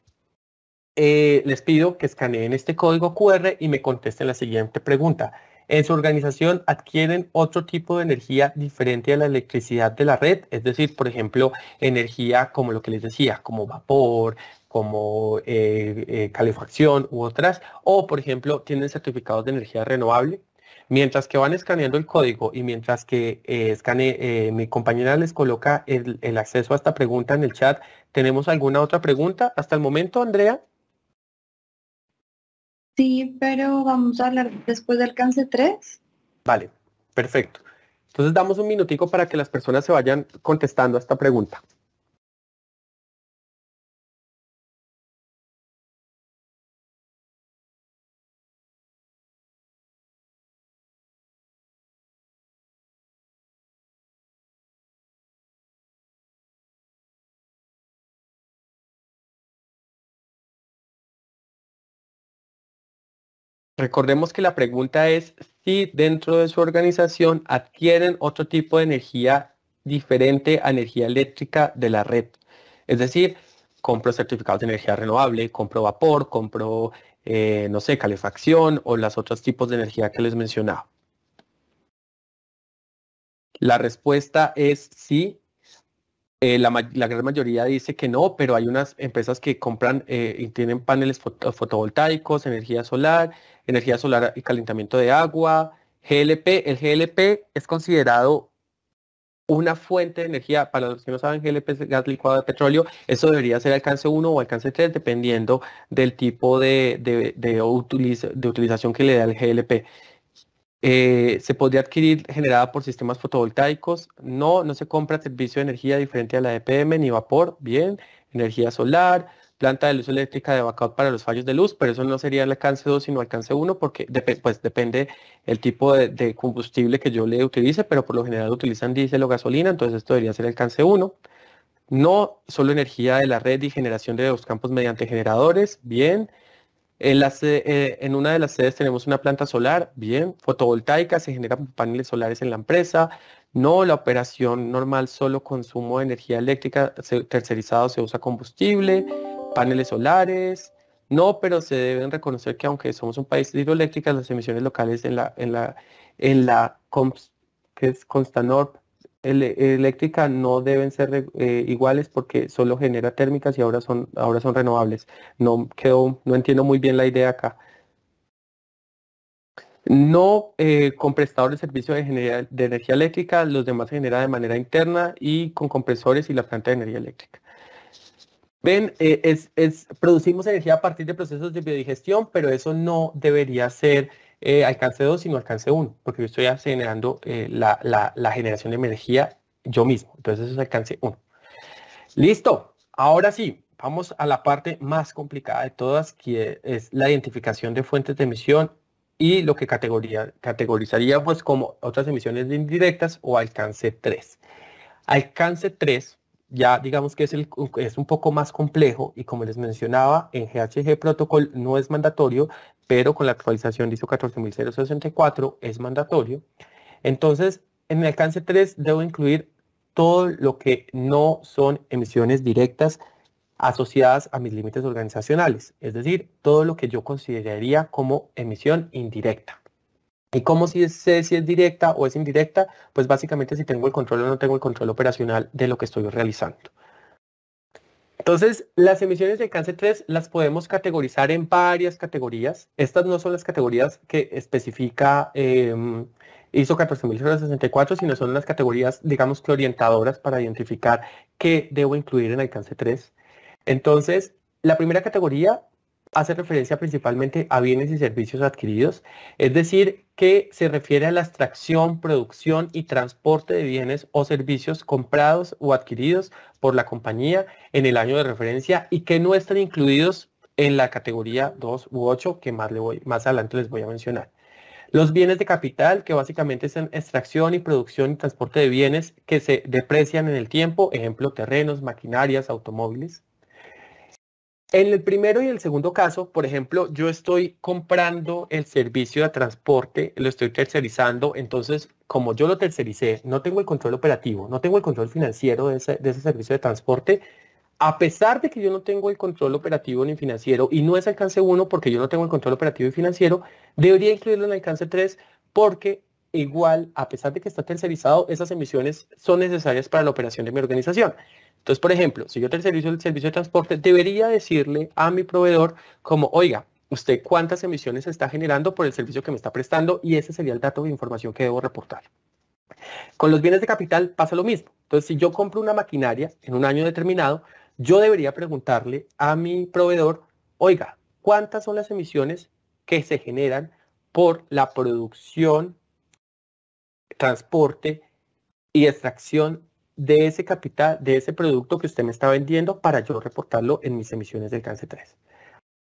Eh, les pido que escaneen este código QR y me contesten la siguiente pregunta. ¿En su organización adquieren otro tipo de energía diferente a la electricidad de la red? Es decir, por ejemplo, energía como lo que les decía, como vapor, como eh, eh, calefacción u otras. O, por ejemplo, tienen certificados de energía renovable. Mientras que van escaneando el código y mientras que escane, mi compañera les coloca el, el acceso a esta pregunta en el chat, ¿tenemos alguna otra pregunta? Hasta el momento, Andrea. Sí, pero vamos a hablar después del alcance 3. Vale, perfecto. Entonces damos un minutico para que las personas se vayan contestando a esta pregunta. Recordemos que la pregunta es si dentro de su organización adquieren otro tipo de energía diferente a energía eléctrica de la red. Es decir, compro certificados de energía renovable, compro vapor, compro, eh, no sé, calefacción o los otros tipos de energía que les mencionaba. La respuesta es sí, eh, la, gran mayoría dice que no, pero hay unas empresas que compran eh, y tienen paneles fotovoltaicos, energía solar, energía solar y calentamiento de agua, GLP. El GLP es considerado una fuente de energía, para los que no saben, GLP es gas licuado de petróleo, eso debería ser alcance 1 o alcance 3, dependiendo del tipo de, de, de utilización que le da el GLP. Eh, ¿Se podría adquirir generada por sistemas fotovoltaicos? No, no se compra servicio de energía diferente a la EPM e ni vapor. Bien, energía solar, planta de luz eléctrica de backup para los fallos de luz, pero eso no sería el alcance 2 sino alcance 1 porque pues, depende el tipo de, de, combustible que yo le utilice, pero por lo general utilizan diésel o gasolina, entonces esto debería ser alcance 1. No solo energía de la red y generación de los campos mediante generadores, bien. Eh, eh, en, una de las sedes tenemos una planta solar, bien, fotovoltaica, se generan paneles solares en la empresa. No, la operación normal, solo consumo de energía eléctrica tercerizado, se usa combustible, paneles solares. No, pero se deben reconocer que aunque somos un país de las emisiones locales en la, en la, en la que es eléctrica no deben ser eh, iguales porque solo genera térmicas y ahora son, ahora son renovables. No, no entiendo muy bien la idea acá. No eh, con prestadores de servicio de, energía eléctrica, los demás se genera de manera interna y con compresores y la planta de energía eléctrica. Ven, eh, es, es, producimos energía a partir de procesos de biodigestión, pero eso no debería ser eh, alcance 2, sino alcance 1, porque yo estoy generando eh, la, la, generación de energía yo mismo. Entonces eso es alcance 1. Listo. Ahora sí, vamos a la parte más complicada de todas, que es la identificación de fuentes de emisión y lo que categoría, categorizaría pues, como otras emisiones indirectas o alcance 3. Alcance 3 ya digamos que es, el, es, un poco más complejo y como les mencionaba, en GHG Protocol no es mandatorio, pero con la actualización de ISO 14064 es mandatorio. Entonces, en el alcance 3 debo incluir todo lo que no son emisiones directas asociadas a mis límites organizacionales, es decir, todo lo que yo consideraría como emisión indirecta. ¿Y cómo si si es directa o es indirecta? Pues básicamente si tengo el control o no tengo el control operacional de lo que estoy realizando. Entonces, las emisiones de alcance 3 las podemos categorizar en varias categorías. Estas no son las categorías que especifica em, ISO 14064, sino son las categorías, digamos que orientadoras para identificar qué debo incluir en alcance 3. Entonces, la primera categoría hace referencia principalmente a bienes y servicios adquiridos, es decir, que se refiere a la extracción, producción y transporte de bienes o servicios comprados o adquiridos por la compañía en el año de referencia y que no están incluidos en la categoría 2 u 8 que más, le voy, más adelante les voy a mencionar. Los bienes de capital, que básicamente son extracción y producción y transporte de bienes que se deprecian en el tiempo, ejemplo, terrenos, maquinarias, automóviles en el primero y el segundo caso, por ejemplo, yo estoy comprando el servicio de transporte, lo estoy tercerizando, entonces como yo lo tercericé, no tengo el control operativo, no tengo el control financiero de ese, de ese servicio de transporte, a pesar de que yo no tengo el control operativo ni financiero, y no es alcance 1 porque yo no tengo el control operativo y financiero, debería incluirlo en alcance 3 porque igual, a pesar de que está tercerizado, esas emisiones son necesarias para la operación de mi organización. Entonces, por ejemplo, si yo tercerizo el servicio de transporte, debería decirle a mi proveedor como, oiga, usted cuántas emisiones está generando por el servicio que me está prestando y ese sería el dato de información que debo reportar. Con los bienes de capital pasa lo mismo. Entonces, si yo compro una maquinaria en un año determinado, yo debería preguntarle a mi proveedor, oiga, ¿cuántas son las emisiones que se generan por la producción transporte y extracción de ese capital, de ese producto que usted me está vendiendo para yo reportarlo en mis emisiones de alcance 3.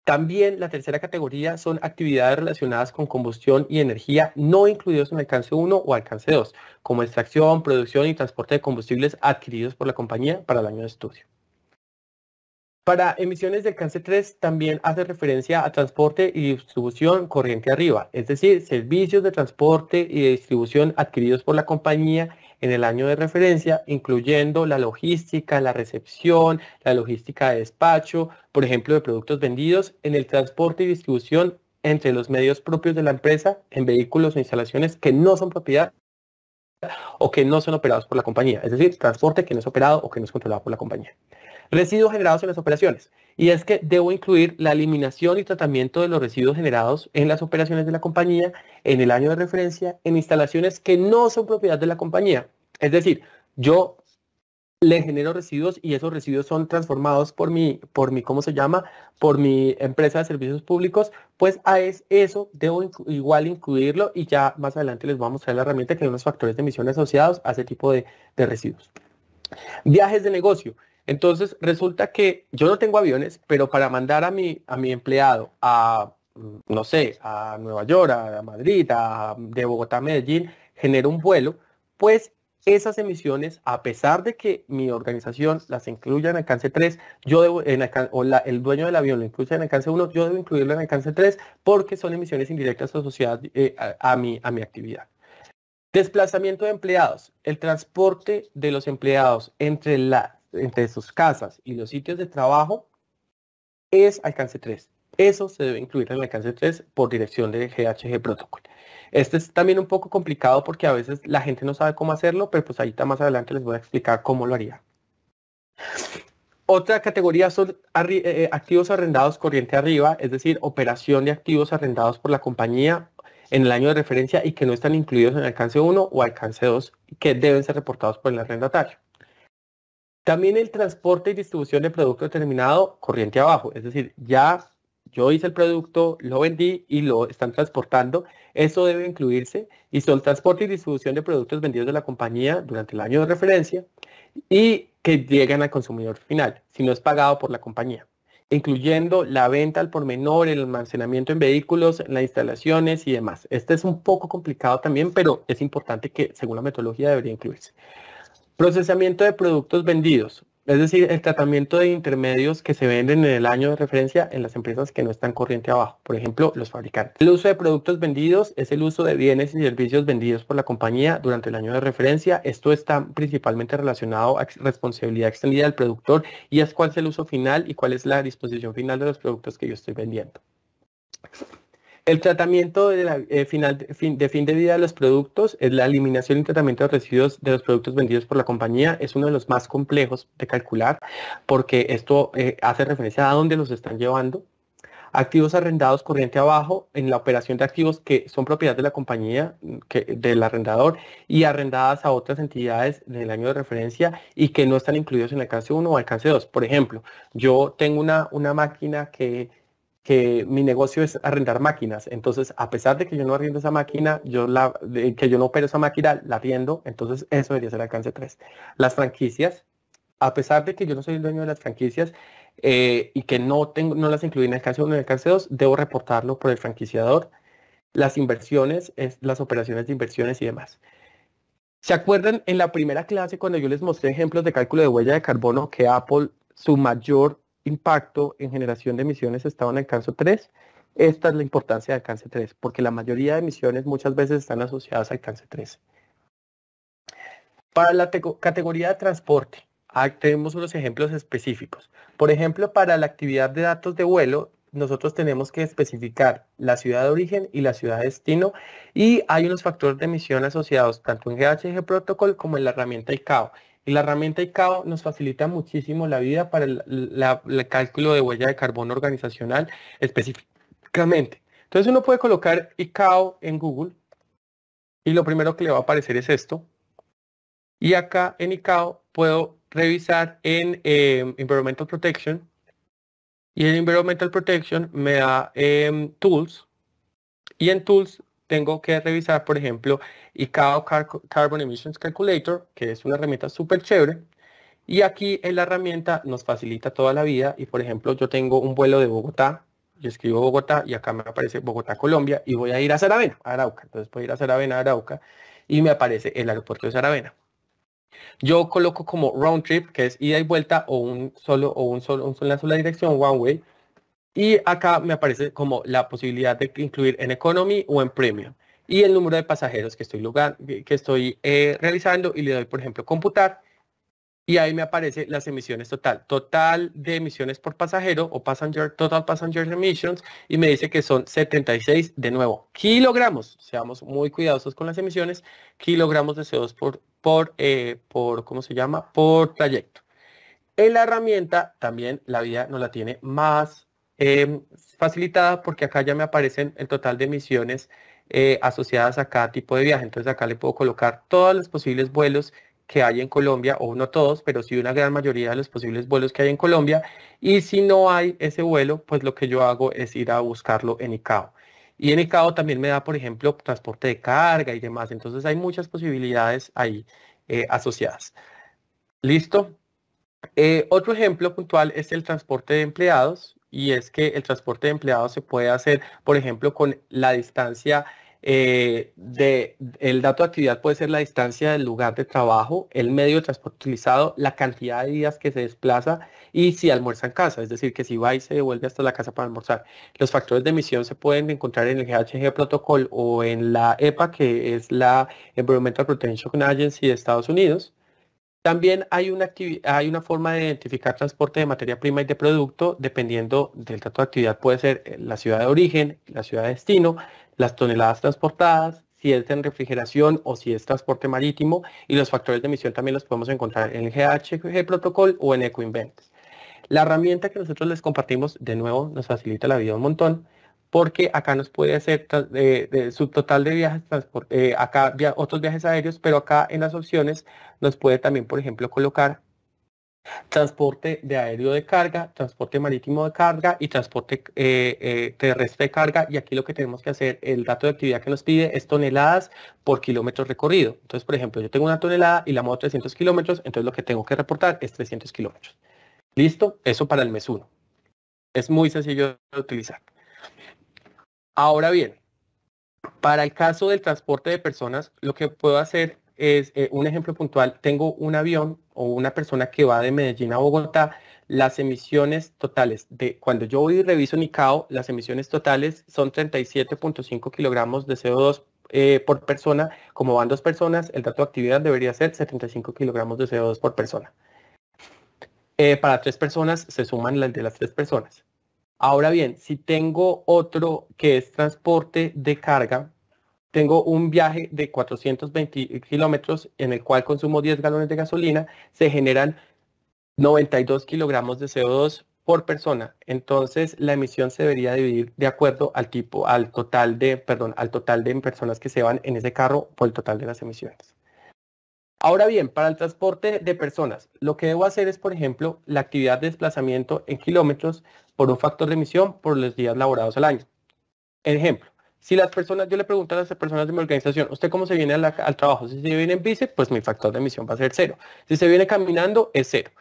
También la tercera categoría son actividades relacionadas con combustión y energía no incluidos en alcance 1 o alcance 2, como extracción, producción y transporte de combustibles adquiridos por la compañía para el año de estudio. Para emisiones de alcance 3 también hace referencia a transporte y distribución corriente arriba, es decir, servicios de transporte y de distribución adquiridos por la compañía en el año de referencia, incluyendo la logística, la recepción, la logística de despacho, por ejemplo, de productos vendidos en el transporte y distribución entre los medios propios de la empresa en vehículos o instalaciones que no son propiedad o que no son operados por la compañía, es decir, transporte que no es operado o que no es controlado por la compañía. Residuos generados en las operaciones. Y es que debo incluir la eliminación y tratamiento de los residuos generados en las operaciones de la compañía, en el año de referencia, en instalaciones que no son propiedad de la compañía. Es decir, yo le genero residuos y esos residuos son transformados por mi, por mi, ¿cómo se llama? Por mi empresa de servicios públicos, pues a eso debo igual incluirlo y ya más adelante les voy a mostrar la herramienta que son los factores de emisión asociados a ese tipo de residuos. Viajes de negocio. Entonces, resulta que yo no tengo aviones, pero para mandar a mi, a mi empleado a, mm, no sé, a Nueva York, a Madrid, a, mm, de Bogotá a Medellín, genero un vuelo, pues esas emisiones, a pesar de que mi organización las incluya en alcance 3, yo debo, o el dueño del avión lo incluye en alcance 1, yo debo incluirlo en alcance 3 porque son emisiones indirectas asociadas eh, a, mi, a mi actividad. Desplazamiento de empleados. El transporte de los empleados entre la entre sus casas y los sitios de trabajo es alcance 3. Eso se debe incluir en el alcance 3 por dirección de GHG Protocol. Este es también un poco complicado porque a veces la gente no sabe cómo hacerlo, pero pues está más adelante les voy a explicar cómo lo haría. Otra categoría son eh, eh, activos arrendados corriente arriba, es decir, operación de activos arrendados por la compañía en el año de referencia y que no están incluidos en alcance 1 o alcance 2 que deben ser reportados por el arrendatario. También el transporte y distribución de producto determinado corriente abajo, es decir, ya yo hice el producto, lo vendí y lo están transportando. Eso debe incluirse y son transporte y distribución de productos vendidos de la compañía durante el año de referencia y que llegan al consumidor final, si no es pagado por la compañía, incluyendo la venta al por menor, el almacenamiento en vehículos, las instalaciones y demás. Este es un poco complicado también, pero es importante que según la metodología debería incluirse. Procesamiento de productos vendidos, es decir, el tratamiento de intermedios que se venden en el año de referencia en las empresas que no están corriente abajo, por ejemplo, los fabricantes. El uso de productos vendidos es el uso de bienes y servicios vendidos por la compañía durante el año de referencia. Esto está principalmente relacionado a responsabilidad extendida del productor y es cuál es el uso final y cuál es la disposición final de los productos que yo estoy vendiendo. El tratamiento de, la, eh, final, de fin, de vida de los productos, es la eliminación y tratamiento de residuos de los productos vendidos por la compañía es uno de los más complejos de calcular porque esto eh, hace referencia a dónde los están llevando. Activos arrendados corriente abajo en la operación de activos que son propiedad de la compañía, que, del arrendador, y arrendadas a otras entidades del año de referencia y que no están incluidos en el alcance 1 o alcance 2. Por ejemplo, yo tengo una, una máquina que que mi negocio es arrendar máquinas. Entonces, a pesar de que yo no arriendo esa máquina, yo la, que yo no opero esa máquina, la arriendo. Entonces, eso debería ser alcance 3. Las franquicias, a pesar de que yo no soy el dueño de las franquicias eh, y que no, tengo, no las incluí en el alcance 1 y en alcance 2, debo reportarlo por el franquiciador. Las inversiones, es, las operaciones de inversiones y demás. ¿Se acuerdan en la primera clase cuando yo les mostré ejemplos de cálculo de huella de carbono que Apple, su mayor impacto en generación de emisiones estaban en alcance 3. Esta es la importancia de alcance 3, porque la mayoría de emisiones muchas veces están asociadas al alcance 3. Para la categoría de transporte, ah, tenemos unos ejemplos específicos. Por ejemplo, para la actividad de datos de vuelo, nosotros tenemos que especificar la ciudad de origen y la ciudad de destino y hay unos factores de emisión asociados tanto en GHG Protocol como en la herramienta ICAO. Y la herramienta ICAO nos facilita muchísimo la vida para el, cálculo de huella de carbono organizacional específicamente. Entonces uno puede colocar ICAO en Google y lo primero que le va a aparecer es esto. Y acá en ICAO puedo revisar en em, Environmental Protection y en Environmental Protection me da em, Tools y en Tools tengo que revisar, por ejemplo, ICAO Carbon Emissions Calculator, que es una herramienta súper chévere. Y aquí en la herramienta nos facilita toda la vida. Y por ejemplo, yo tengo un vuelo de Bogotá, yo escribo Bogotá y acá me aparece Bogotá, Colombia, y voy a ir a Saravena, Arauca. Entonces puedo ir a Saravena, a Arauca, y me aparece el aeropuerto de Saravena. Yo coloco como round trip, que es ida y vuelta, o un solo, o un solo, una sola dirección, one way, y acá me aparece como la posibilidad de incluir en Economy o en Premium. Y el número de pasajeros que estoy, que estoy eh, realizando y le doy, por ejemplo, computar. Y ahí me aparece las emisiones total. Total de emisiones por pasajero o passenger, total passenger emissions. Y me dice que son 76 de nuevo. Kilogramos. Seamos muy cuidadosos con las emisiones. Kilogramos de CO2 por, por, eh, por ¿cómo se llama? Por trayecto. En la herramienta también la vida nos la tiene más Em, facilitada porque acá ya me aparecen el total de misiones eh, asociadas a cada tipo de viaje. Entonces acá le puedo colocar todos los posibles vuelos que hay en Colombia, o no todos, pero sí una gran mayoría de los posibles vuelos que hay en Colombia. Y si no hay ese vuelo, pues lo que yo hago es ir a buscarlo en ICAO. Y en ICAO también me da, por ejemplo, transporte de carga y demás. Entonces hay muchas posibilidades ahí eh, asociadas. ¿Listo? Eh, otro ejemplo puntual es el transporte de empleados y es que el transporte de empleados se puede hacer, por ejemplo, con la distancia eh, de, el dato de actividad puede ser la distancia del lugar de trabajo, el medio de transporte utilizado, la cantidad de días que se desplaza y si almuerza en casa, es decir, que si va y se devuelve hasta la casa para almorzar. Los factores de emisión se pueden encontrar en el GHG Protocol o en la EPA, que es la Environmental Protection Agency de Estados Unidos. También hay una, hay una forma de identificar transporte de materia prima y de producto dependiendo del trato de actividad. Puede ser eh, la ciudad de origen, la ciudad de destino, las toneladas transportadas, si es en refrigeración o si es transporte marítimo y los factores de emisión también los podemos encontrar en el GHG Protocol o en EcoInvent. La herramienta que nosotros les compartimos de nuevo nos facilita la vida un montón porque acá nos puede hacer de subtotal de viajes, transporte eh, acá otros viajes aéreos, pero acá en las opciones nos puede también, por ejemplo, colocar transporte de aéreo de carga, transporte marítimo de carga y transporte eh, eh, terrestre de carga. Y aquí lo que tenemos que hacer, el dato de actividad que nos pide es toneladas por kilómetro recorrido. Entonces, por ejemplo, yo tengo una tonelada y la muevo 300 kilómetros, entonces lo que tengo que reportar es 300 kilómetros. ¿Listo? Eso para el mes 1. Es muy sencillo de utilizar. Ahora bien, para el caso del transporte de personas, lo que puedo hacer es eh, un ejemplo puntual. Tengo un avión o una persona que va de Medellín a Bogotá. Las emisiones totales de cuando yo voy y reviso NICAO, las emisiones totales son 37.5 kilogramos de CO2 eh, por persona. Como van dos personas, el dato de actividad debería ser 75 kilogramos de CO2 por persona. Eh, para tres personas se suman las de las tres personas. Ahora bien, si tengo otro que es transporte de carga, tengo un viaje de 420 kilómetros en el cual consumo 10 galones de gasolina, se generan 92 kilogramos de CO2 por persona. Entonces la emisión se debería dividir de acuerdo al tipo, al total de, perdón, al total de personas que se van en ese carro por el total de las emisiones. Ahora bien, para el transporte de personas, lo que debo hacer es, por ejemplo, la actividad de desplazamiento en kilómetros por un factor de emisión por los días laborados al año. Ejemplo, si las personas, yo le pregunto a las personas de mi organización, ¿usted cómo se viene al trabajo? Si se viene en bici, pues mi factor de emisión va a ser cero. Si se viene caminando, es cero.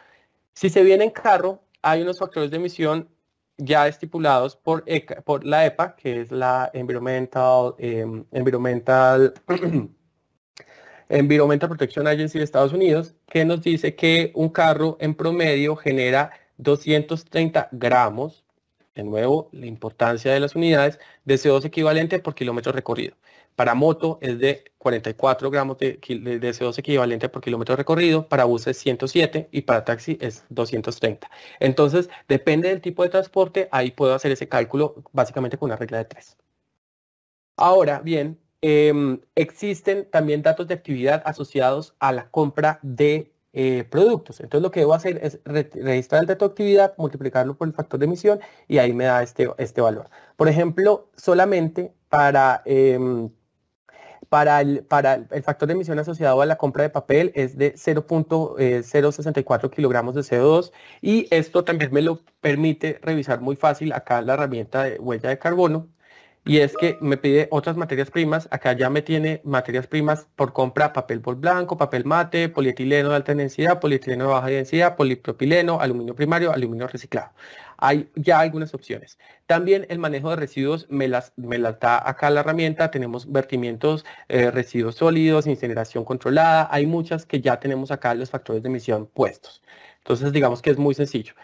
Si se viene en carro, hay unos factores de emisión ya estipulados por, por la EPA, que es la Environmental, em, Environmental, Environmental Protection Agency de Estados Unidos, que nos dice que un carro en promedio genera 230 gramos, de nuevo la importancia de las unidades, de CO2 equivalente por kilómetro recorrido. Para moto es de 44 gramos de, CO2 equivalente por kilómetro recorrido, para bus es 107 y para taxi es 230. Entonces, depende del tipo de transporte, ahí puedo hacer ese cálculo básicamente con una regla de 3. Ahora bien, em, existen también datos de actividad asociados a la compra de eh, productos. Entonces lo que debo hacer es registrar el dato de actividad, multiplicarlo por el factor de emisión y ahí me da este, este valor. Por ejemplo, solamente para... Em, para para el factor de emisión asociado a la compra de papel es de 0.064 eh, kilogramos de CO2 y esto también me lo permite revisar muy fácil acá la herramienta de huella de carbono y es que me pide otras materias primas. Acá ya me tiene materias primas por compra, papel bol blanco, papel mate, polietileno de alta densidad, polietileno de baja densidad, polipropileno, aluminio primario, aluminio reciclado. Hay ya algunas opciones. También el manejo de residuos me las, me da acá la herramienta. Tenemos vertimientos, eh, residuos sólidos, incineración controlada. Hay muchas que ya tenemos acá los factores de emisión puestos. Entonces digamos que es muy sencillo.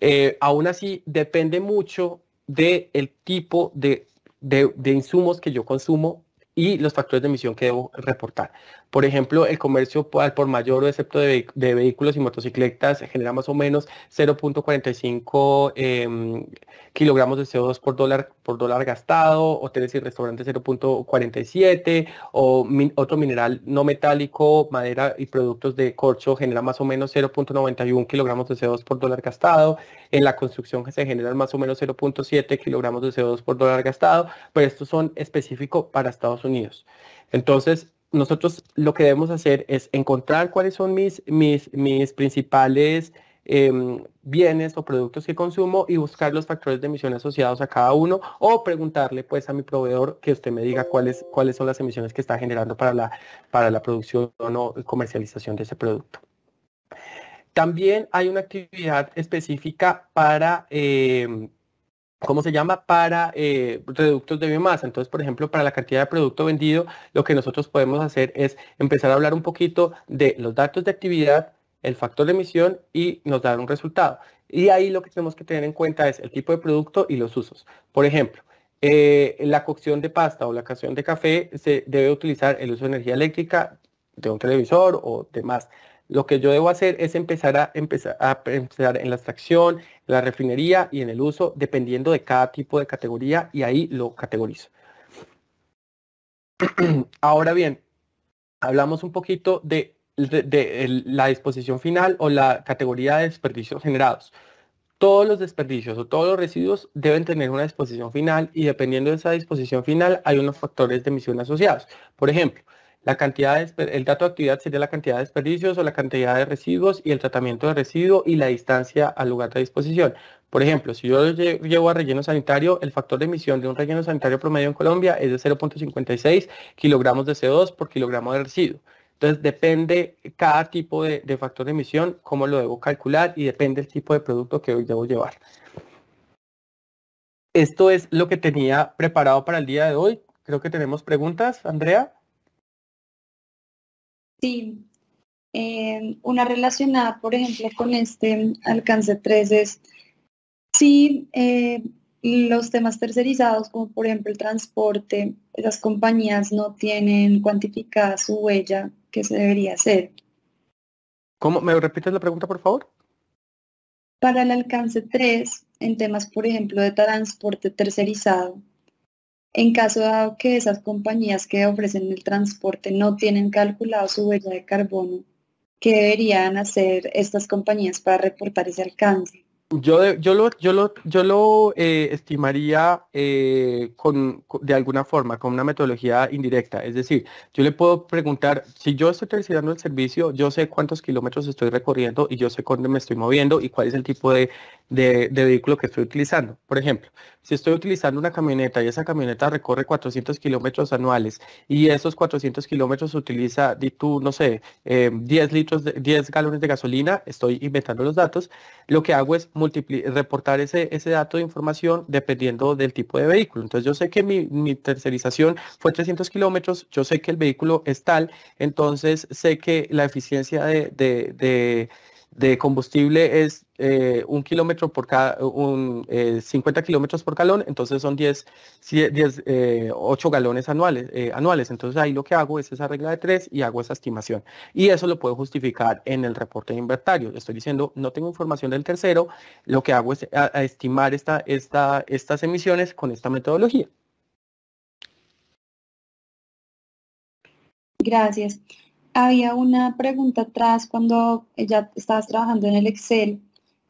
Eh, aún así, depende mucho del tipo de de, insumos que yo consumo y los factores de emisión que debo reportar. Por ejemplo, el comercio al por mayor, excepto de, vehículos y motocicletas, genera más o menos 0.45 em, kilogramos de CO2 por dólar, por dólar gastado, hoteles y restaurantes 0.47, o otro mineral no metálico, madera y productos de corcho genera más o menos 0.91 kilogramos de CO2 por dólar gastado, en la construcción se generan más o menos 0.7 kilogramos de CO2 por dólar gastado, pero estos son específicos para Estados Unidos. Entonces, nosotros lo que debemos hacer es encontrar cuáles son mis, mis, mis principales em, bienes o productos que consumo y buscar los factores de emisión asociados a cada uno o preguntarle pues a mi proveedor que usted me diga cuáles, cuáles son las emisiones que está generando para la, para la producción o comercialización de ese producto. También hay una actividad específica para... Em, ¿cómo se llama? Para productos eh, reductos de biomasa. Entonces, por ejemplo, para la cantidad de producto vendido, lo que nosotros podemos hacer es empezar a hablar un poquito de los datos de actividad, el factor de emisión y nos dar un resultado. Y ahí lo que tenemos que tener en cuenta es el tipo de producto y los usos. Por ejemplo, eh, la cocción de pasta o la cocción de café se debe utilizar el uso de energía eléctrica de un televisor o demás. Lo que yo debo hacer es empezar a empezar a pensar en la extracción, la refinería y en el uso, dependiendo de cada tipo de categoría, y ahí lo categorizo. Ahora bien, hablamos un poquito de la disposición final o la categoría de desperdicios generados. Todos los desperdicios o todos los residuos deben tener una disposición final y dependiendo de esa disposición final hay unos factores de emisión asociados. Por ejemplo, cantidad de, el dato de actividad sería la cantidad de desperdicios o la cantidad de residuos y el tratamiento de residuo y la distancia al lugar de disposición. Por ejemplo, si yo llevo a relleno sanitario, el factor de emisión de un relleno sanitario promedio en Colombia es de 0.56 kilogramos de CO2 por kilogramo de residuo. Entonces depende cada tipo de, de, factor de emisión, cómo lo debo calcular y depende el tipo de producto que hoy debo llevar. Esto es lo que tenía preparado para el día de hoy. Creo que tenemos preguntas, Andrea. Sí, una relacionada, por ejemplo, con este alcance 3 es si eh, los temas tercerizados, como por ejemplo el transporte, esas compañías no tienen cuantificada su huella que se debería hacer. ¿Cómo? ¿Me repites la pregunta, por favor? Para el alcance 3, en temas, por ejemplo, de transporte tercerizado, en caso dado que esas compañías que ofrecen el transporte no tienen calculado su huella de carbono, ¿qué deberían hacer estas compañías para reportar ese alcance? Yo, yo lo, yo lo, eh, estimaría eh, con, de alguna forma, con una metodología indirecta. Es decir, yo le puedo preguntar, si yo estoy utilizando el servicio, yo sé cuántos kilómetros estoy recorriendo y yo sé dónde me estoy moviendo y cuál es el tipo de, vehículo que estoy utilizando. Por ejemplo, si estoy utilizando una camioneta y esa camioneta recorre 400 kilómetros anuales y esos 400 kilómetros utiliza, tú, no sé, 10 eh, litros, 10 galones de gasolina, estoy inventando los datos, lo que hago es reportar ese, ese dato de información dependiendo del tipo de vehículo. Entonces yo sé que mi, tercerización fue 300 kilómetros, yo sé que el vehículo es tal, entonces sé que la eficiencia de de combustible es eh, un kilómetro por cada, un, 50 eh, kilómetros por galón, entonces son 10, 10 8 galones anuales, eh, anuales. Entonces ahí lo que hago es esa regla de 3 y hago esa estimación. Y eso lo puedo justificar en el reporte de inventario. Estoy diciendo, no tengo información del tercero, lo que hago es estimar esta, esta, estas emisiones con esta metodología. Gracias había una pregunta atrás cuando ya estabas trabajando en el Excel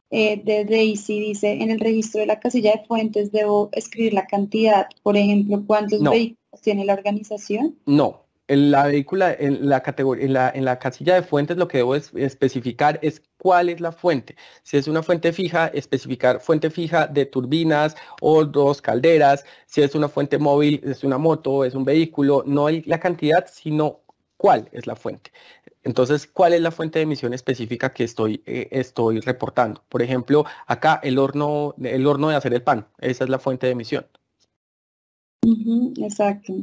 Desde eh, de Daisy, dice, en el registro de la casilla de fuentes debo escribir la cantidad, por ejemplo, cuántos vehículos tiene la organización. No, en la vehícula, en la categoría, en la, casilla de fuentes lo que debo especificar es cuál es la fuente. Si es una fuente fija, especificar fuente fija de turbinas o dos calderas. Si es una fuente móvil, es una moto, es un vehículo, no hay la cantidad, sino cuál es la fuente. Entonces, ¿cuál es la fuente de emisión específica que estoy, eh, estoy reportando? Por ejemplo, acá el horno, el horno de hacer el pan, esa es la fuente de emisión. exacto.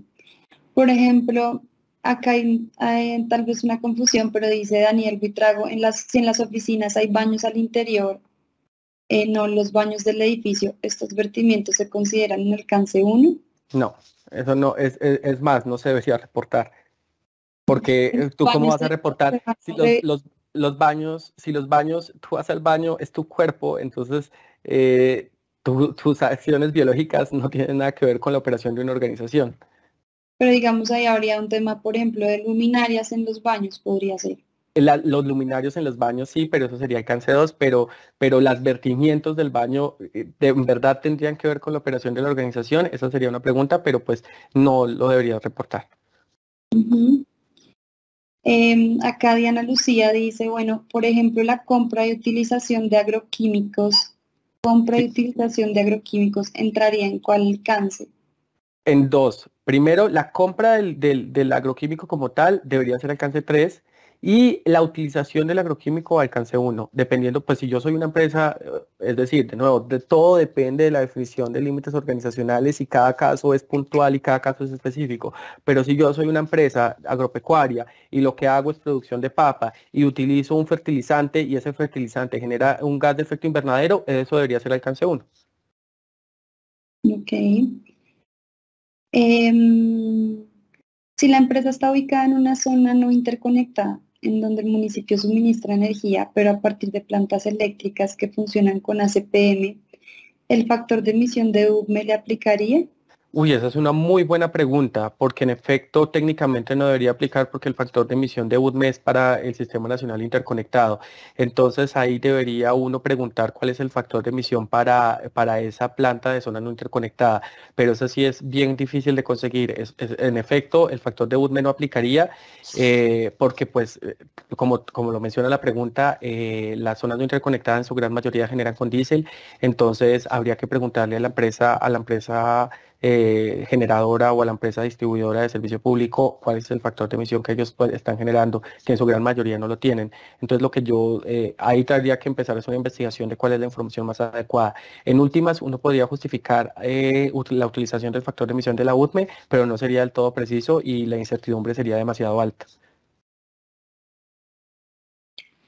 Por ejemplo, acá hay, tal vez una confusión, pero dice Daniel Vitrago, en las, si en las oficinas hay baños al interior, eh, no los baños del edificio, ¿estos vertimientos se consideran un alcance 1? No, eso no, es, es más, no se debería reportar. Porque eh, tú cómo vas a reportar si los, baños, si los baños, tú vas al baño, es tu cuerpo, entonces eh, tus acciones biológicas no tienen nada que ver con la operación de una organización. Pero digamos ahí habría un tema, por ejemplo, de luminarias en los baños, podría ser. los luminarios en los baños sí, pero eso sería alcance 2, pero, pero los vertimientos del baño eh, de, en verdad tendrían que ver con la operación de la organización, esa sería una pregunta, pero pues no lo debería reportar. Em, acá Diana Lucía dice, bueno, por ejemplo, la compra y utilización de agroquímicos, compra y utilización de agroquímicos, ¿entraría en cuál alcance? En dos. Primero, la compra del, agroquímico como tal debería ser alcance tres y la utilización del agroquímico alcance 1, dependiendo, pues si yo soy una empresa, eh, es decir, de nuevo, de todo depende de la definición de límites organizacionales y cada caso es puntual y cada caso es específico, pero si yo soy una empresa agropecuaria y lo que hago es producción de papa y utilizo un fertilizante y ese fertilizante genera un gas de efecto invernadero, eso debería ser alcance 1. Ok. Em, si la empresa está ubicada en una zona no interconectada, en donde el municipio suministra energía, pero a partir de plantas eléctricas que funcionan con ACPM, el factor de emisión de UME le aplicaría Uy, esa es una muy buena pregunta, porque en efecto técnicamente no debería aplicar porque el factor de emisión de UDME es para el Sistema Nacional Interconectado. Entonces ahí debería uno preguntar cuál es el factor de emisión para, para esa planta de zona no interconectada, pero eso sí es bien difícil de conseguir. en efecto, el factor de UDME no aplicaría eh, porque, pues, eh, como, como lo menciona la pregunta, eh, las zonas no interconectadas en su gran mayoría generan con diésel, entonces habría que preguntarle a la empresa, a la empresa eh, generadora o a la empresa distribuidora de servicio público cuál es el factor de emisión que ellos pues, están generando, que en su gran mayoría no lo tienen. Entonces lo que yo eh, ahí tendría que empezar es una investigación de cuál es la información más adecuada. En últimas, uno podría justificar eh, la utilización del factor de emisión de la UTME, pero no sería del todo preciso y la incertidumbre sería demasiado alta.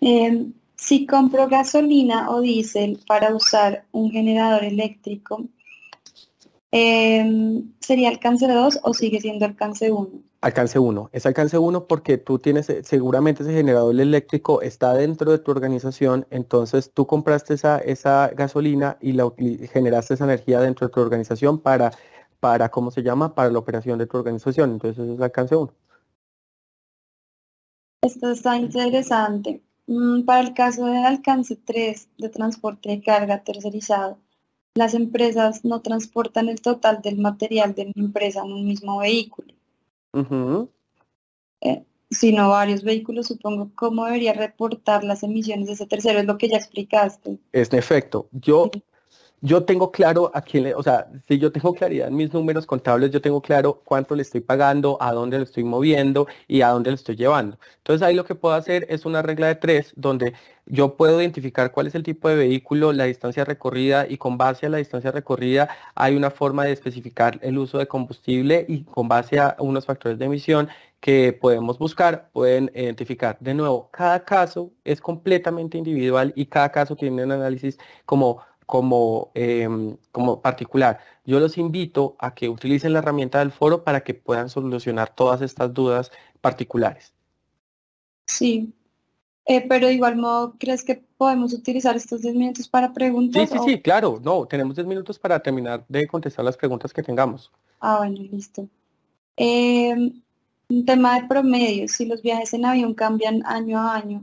Em, si compro gasolina o diésel para usar un generador eléctrico, Em, ¿sería alcance 2 o sigue siendo alcance 1? Alcance 1. Es alcance 1 porque tú tienes, eh, seguramente ese generador eléctrico está dentro de tu organización, entonces tú compraste esa, esa gasolina y, la, generaste esa energía dentro de tu organización para, para, ¿cómo se llama? Para la operación de tu organización. Entonces es alcance 1. Esto está interesante. Mm, para el caso del alcance 3 de transporte de carga tercerizado, las empresas no transportan el total del material de mi empresa en un mismo vehículo, eh, sino varios vehículos, supongo, ¿cómo debería reportar las emisiones de ese tercero? Es lo que ya explicaste. Es de efecto. Yo, yo tengo claro a quién le, o sea, si yo tengo claridad en mis números contables, yo tengo claro cuánto le estoy pagando, a dónde lo estoy moviendo y a dónde lo estoy llevando. Entonces ahí lo que puedo hacer es una regla de tres donde yo puedo identificar cuál es el tipo de vehículo, la distancia recorrida y con base a la distancia recorrida hay una forma de especificar el uso de combustible y con base a unos factores de emisión que podemos buscar, pueden identificar. De nuevo, cada caso es completamente individual y cada caso tiene un análisis como como, em, como particular. Yo los invito a que utilicen la herramienta del foro para que puedan solucionar todas estas dudas particulares. Sí, eh, pero de igual modo, ¿crees que podemos utilizar estos 10 minutos para preguntas? Sí, sí, sí, claro. No, tenemos 10 minutos para terminar de contestar las preguntas que tengamos. Ah, bueno, listo. Em, un tema de promedio, si los viajes en avión cambian año a año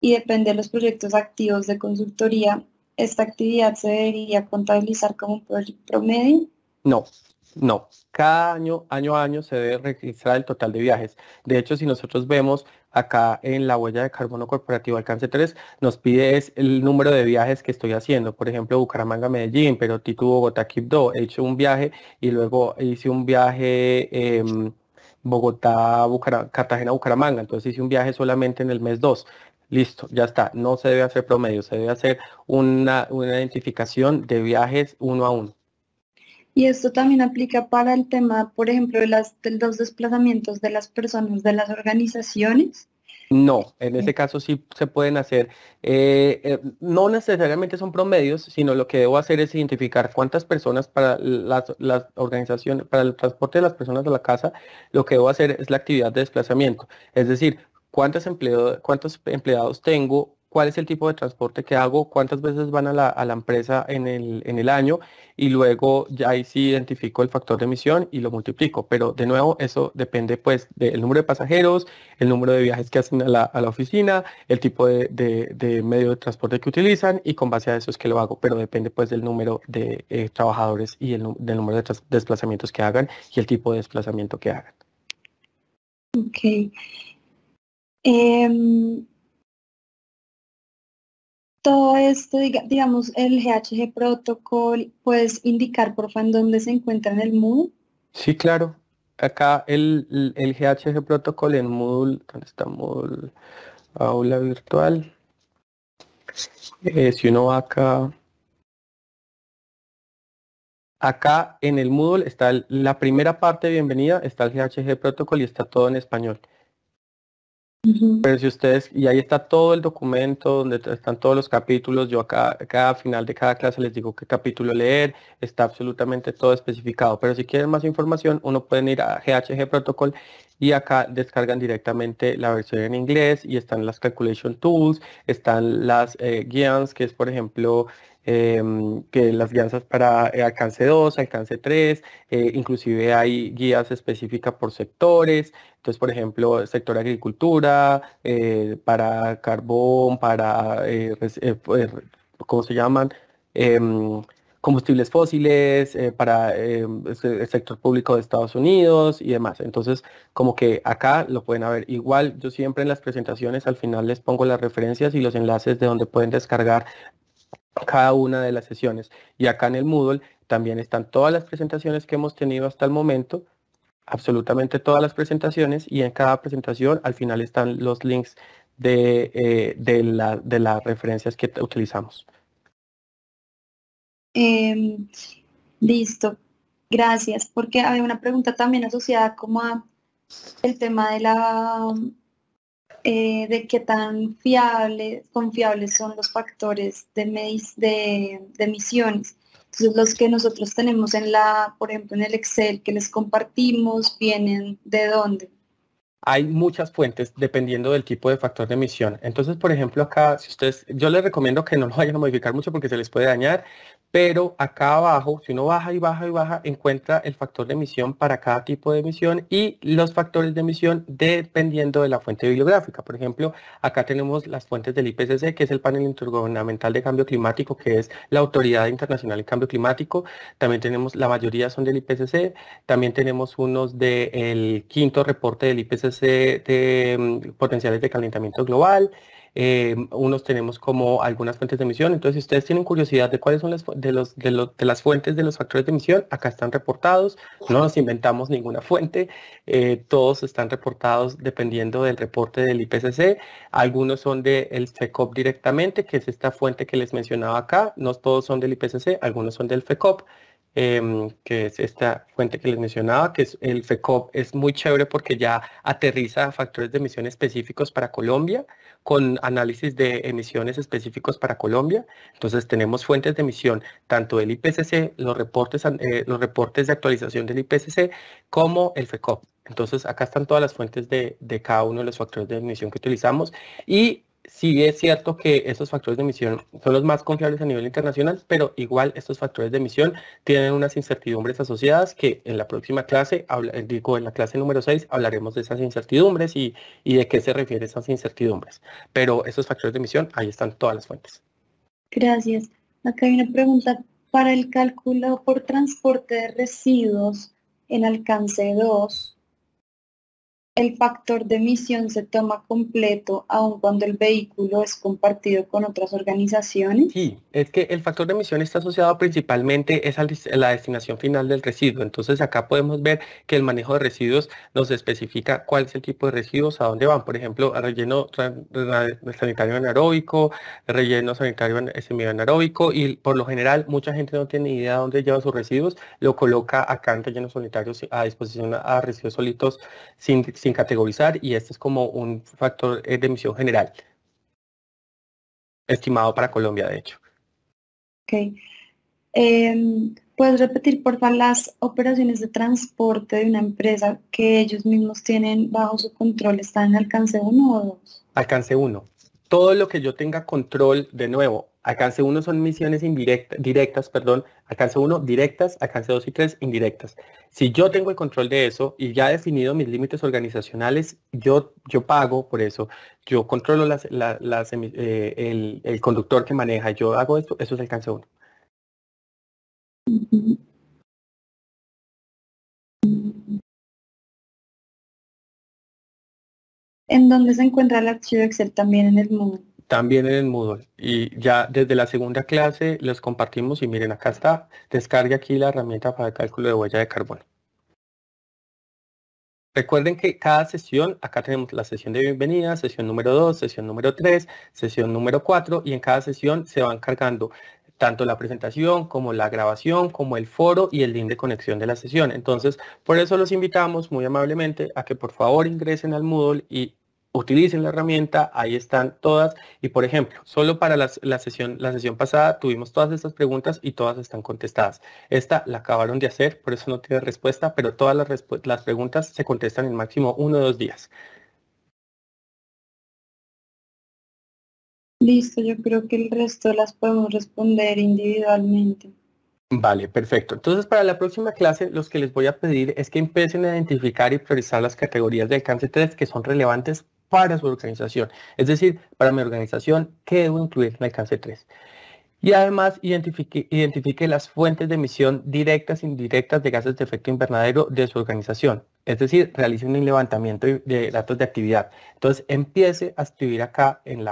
y depende de los proyectos activos de consultoría, esta actividad se debería contabilizar como un promedio? No, no. Cada año, año a año, se debe registrar el total de viajes. De hecho, si nosotros vemos acá en la huella de carbono corporativo alcance 3, nos pide es el número de viajes que estoy haciendo. Por ejemplo, Bucaramanga, Medellín, pero Titu Bogotá, Quibdó. He hecho un viaje y luego hice un viaje... Em, Bogotá, Bucara Cartagena, Bucaramanga. Entonces hice un viaje solamente en el mes 2. Listo, ya está. No se debe hacer promedio, se debe hacer una, identificación de viajes uno a uno. Y esto también aplica para el tema, por ejemplo, de, los desplazamientos de las personas, de las organizaciones. No, en ese caso sí se pueden hacer. Eh, eh, no necesariamente son promedios, sino lo que debo hacer es identificar cuántas personas para las, las, organizaciones, para el transporte de las personas a la casa, lo que debo hacer es la actividad de desplazamiento. Es decir, cuántos, empleados tengo, cuál es el tipo de transporte que hago, cuántas veces van a la, empresa en el, en el, año y luego ya ahí sí identifico el factor de emisión y lo multiplico. Pero de nuevo, eso depende pues del número de pasajeros, el número de viajes que hacen a la, oficina, el tipo de, medio de transporte que utilizan y con base a eso es que lo hago. Pero depende pues del número de eh, trabajadores y el, del número de desplazamientos que hagan y el tipo de desplazamiento que hagan. Okay. Em, todo esto, digamos, el GHG protocol, ¿puedes indicar, por favor, en dónde se encuentra en el Moodle? Sí, claro. Acá el, GHG protocol en Moodle, donde está Moodle? Aula virtual. Eh, si uno va acá, acá en el Moodle está la primera parte de bienvenida, está el GHG protocol y está todo en español. Pero si ustedes, y ahí está todo el documento donde están todos los capítulos, yo acá, cada final de cada clase les digo qué capítulo leer, está absolutamente todo especificado, pero si quieren más información, uno pueden ir a GHG Protocol y acá descargan directamente la versión en inglés y están las calculation tools, están las eh, guías que es por ejemplo em, que las guías para eh, alcance 2, alcance 3, eh, inclusive hay guías específicas por sectores, entonces, por ejemplo, sector agricultura, eh, para carbón, para, eh, eh, pues, se llaman? Em, combustibles fósiles, para el sector público de Estados Unidos y demás. Entonces, como que acá lo pueden ver. Igual, yo siempre en las presentaciones al final les pongo las referencias y los enlaces de donde pueden descargar cada una de las sesiones. Y acá en el Moodle también están todas las presentaciones que hemos tenido hasta el momento absolutamente todas las presentaciones y en cada presentación al final están los links de, eh, de, las referencias que utilizamos. Em, listo, gracias. Porque había una pregunta también asociada como a el tema de la eh, de qué tan fiables, confiables son los factores de, de, de emisiones los que nosotros tenemos en la, por ejemplo, en el Excel que les compartimos, vienen de dónde? Hay muchas fuentes dependiendo del tipo de factor de emisión. Entonces, por ejemplo, acá, si ustedes, yo les recomiendo que no lo vayan a modificar mucho porque se les puede dañar, pero acá abajo, si uno baja y baja y baja, encuentra el factor de emisión para cada tipo de emisión y los factores de emisión dependiendo de la fuente bibliográfica. Por ejemplo, acá tenemos las fuentes del IPCC, que es el panel intergubernamental de cambio climático, que es la Autoridad Internacional de Cambio Climático. También tenemos, la mayoría son del IPCC. También tenemos unos del quinto reporte del IPCC de mm, potenciales de calentamiento global. Eh, unos tenemos como algunas fuentes de emisión. Entonces, si ustedes tienen curiosidad de cuáles son las, de, los, de, las fuentes de los factores de emisión, acá están reportados, no nos inventamos ninguna fuente, eh, todos están reportados dependiendo del reporte del IPCC, algunos son del el FECOP directamente, que es esta fuente que les mencionaba acá, no todos son del IPCC, algunos son del FECOP. Em, que es esta fuente que les mencionaba, que es el FECOP, es muy chévere porque ya aterriza factores de emisión específicos para Colombia, con análisis de emisiones específicos para Colombia. Entonces tenemos fuentes de emisión tanto del IPCC, los reportes, eh, los reportes de actualización del IPCC, como el FECOP. Entonces acá están todas las fuentes de, de cada uno de los factores de emisión que utilizamos y sí es cierto que estos factores de emisión son los más confiables a nivel internacional, pero igual estos factores de emisión tienen unas incertidumbres asociadas que en la próxima clase, eh, digo en la clase número 6, hablaremos de esas incertidumbres y, y de qué se refiere esas incertidumbres. Pero esos factores de emisión, ahí están todas las fuentes. Gracias. Acá hay una pregunta para el cálculo por transporte de residuos en alcance 2 el factor de emisión se toma completo aun cuando el vehículo es compartido con otras organizaciones? Sí, es que el factor de emisión está asociado principalmente es a la destinación final del residuo. Entonces acá podemos ver que el manejo de residuos nos especifica cuál es el tipo de residuos, a dónde van. Por ejemplo, relleno sanitario anaeróbico, relleno sanitario semianaeróbico y por lo general mucha gente no tiene idea de dónde lleva sus residuos, lo coloca acá en rellenos sanitarios a disposición a residuos solitos sin categorizar y este es como un factor eh, de emisión general, estimado para Colombia, de hecho. Ok. Em, ¿Puedes repetir, por las operaciones de transporte de una empresa que ellos mismos tienen bajo su control? ¿Están en alcance uno o dos. Alcance 1. Todo lo que yo tenga control, de nuevo, alcance 1 son misiones indirectas, directas, perdón, alcance 1 directas, alcance 2 y 3 indirectas. Si yo tengo el control de eso y ya he definido mis límites organizacionales, yo, yo pago por eso, yo controlo las, eh, el, conductor que maneja, yo hago esto, eso es alcance 1. ¿En dónde se encuentra la archivo Excel también en el mundo también en el Moodle. Y ya desde la segunda clase los compartimos y miren, acá está, descargue aquí la herramienta para el cálculo de huella de carbono. Recuerden que cada sesión, acá tenemos la sesión de bienvenida, sesión número 2, sesión número 3, sesión número 4 y en cada sesión se van cargando tanto la presentación como la grabación, como el foro y el link de conexión de la sesión. Entonces, por eso los invitamos muy amablemente a que por favor ingresen al Moodle y utilicen la herramienta, ahí están todas. Y por ejemplo, solo para la, sesión, la sesión pasada tuvimos todas estas preguntas y todas están contestadas. Esta la acabaron de hacer, por eso no tiene respuesta, pero todas las, las preguntas se contestan en máximo uno o dos días. Listo, yo creo que el resto las podemos responder individualmente. Vale, perfecto. Entonces, para la próxima clase, los que les voy a pedir es que empiecen a identificar y priorizar las categorías de alcance 3 que son relevantes para su organización. Es decir, para mi organización, ¿qué debo incluir en el alcance 3? Y además identifique, las fuentes de emisión directas e indirectas de gases de efecto invernadero de su organización. Es decir, realice un levantamiento de datos de actividad. Entonces, empiece a escribir acá en,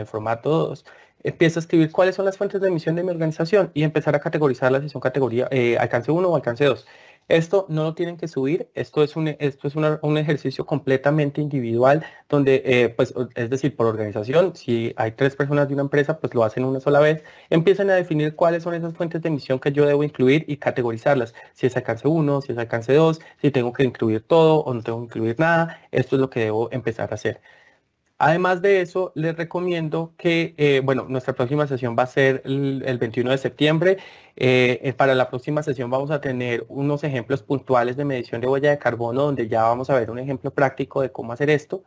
el formato 2, empiece a escribir cuáles son las fuentes de emisión de mi organización y empezar a categorizarlas si son categoría eh, alcance 1 o alcance 2. Esto no lo tienen que subir, esto es un, esto es un ejercicio completamente individual donde, eh, pues, es decir, por organización, si hay tres personas de una empresa, pues lo hacen una sola vez, empiezan a definir cuáles son esas fuentes de emisión que yo debo incluir y categorizarlas, si es alcance 1, si es alcance 2, si tengo que incluir todo o no tengo que incluir nada, esto es lo que debo empezar a hacer. Además de eso, les recomiendo que, eh, bueno, nuestra próxima sesión va a ser el, 21 de septiembre. Eh, eh, para la próxima sesión vamos a tener unos ejemplos puntuales de medición de huella de carbono, donde ya vamos a ver un ejemplo práctico de cómo hacer esto.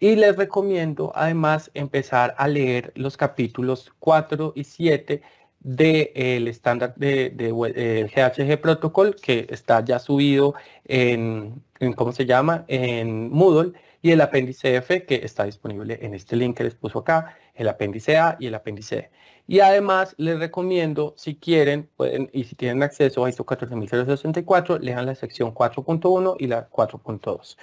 Y les recomiendo además empezar a leer los capítulos 4 y 7 del estándar de, GHG Protocol, que está ya subido en ¿cómo se llama?, en Moodle y el apéndice F que está disponible en este link que les puso acá, el apéndice A y el apéndice D. E. Y además les recomiendo, si quieren pueden, y si tienen acceso a ISO 14064, lean la sección 4.1 y la 4.2.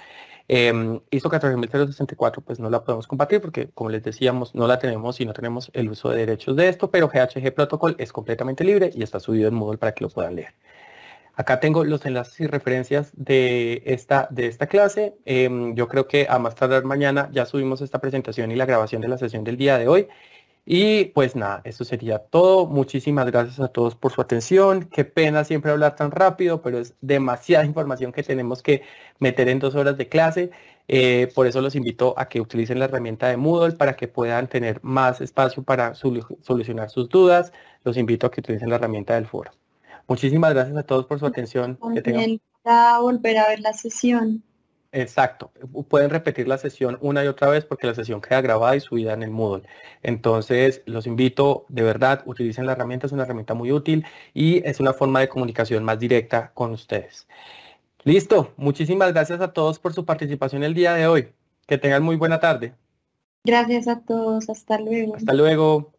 Eh, ISO 14064 pues no la podemos compartir porque como les decíamos no la tenemos y no tenemos el uso de derechos de esto, pero GHG Protocol es completamente libre y está subido en Moodle para que lo puedan leer. Acá tengo los enlaces y referencias de esta, de esta clase. Em, yo creo que a más tardar mañana ya subimos esta presentación y la grabación de la sesión del día de hoy. Y pues nada, eso sería todo. Muchísimas gracias a todos por su atención. Qué pena siempre hablar tan rápido, pero es demasiada información que tenemos que meter en dos horas de clase. Eh, por eso los invito a que utilicen la herramienta de Moodle para que puedan tener más espacio para solucionar sus dudas. Los invito a que utilicen la herramienta del foro. Muchísimas gracias a todos por su atención. Que tengan... volver a ver la sesión. Exacto. Pueden repetir la sesión una y otra vez porque la sesión queda grabada y subida en el Moodle. Entonces, los invito, de verdad, utilicen la herramienta, es una herramienta muy útil y es una forma de comunicación más directa con ustedes. Listo. Muchísimas gracias a todos por su participación el día de hoy. Que tengan muy buena tarde. Gracias a todos. Hasta luego. Hasta luego.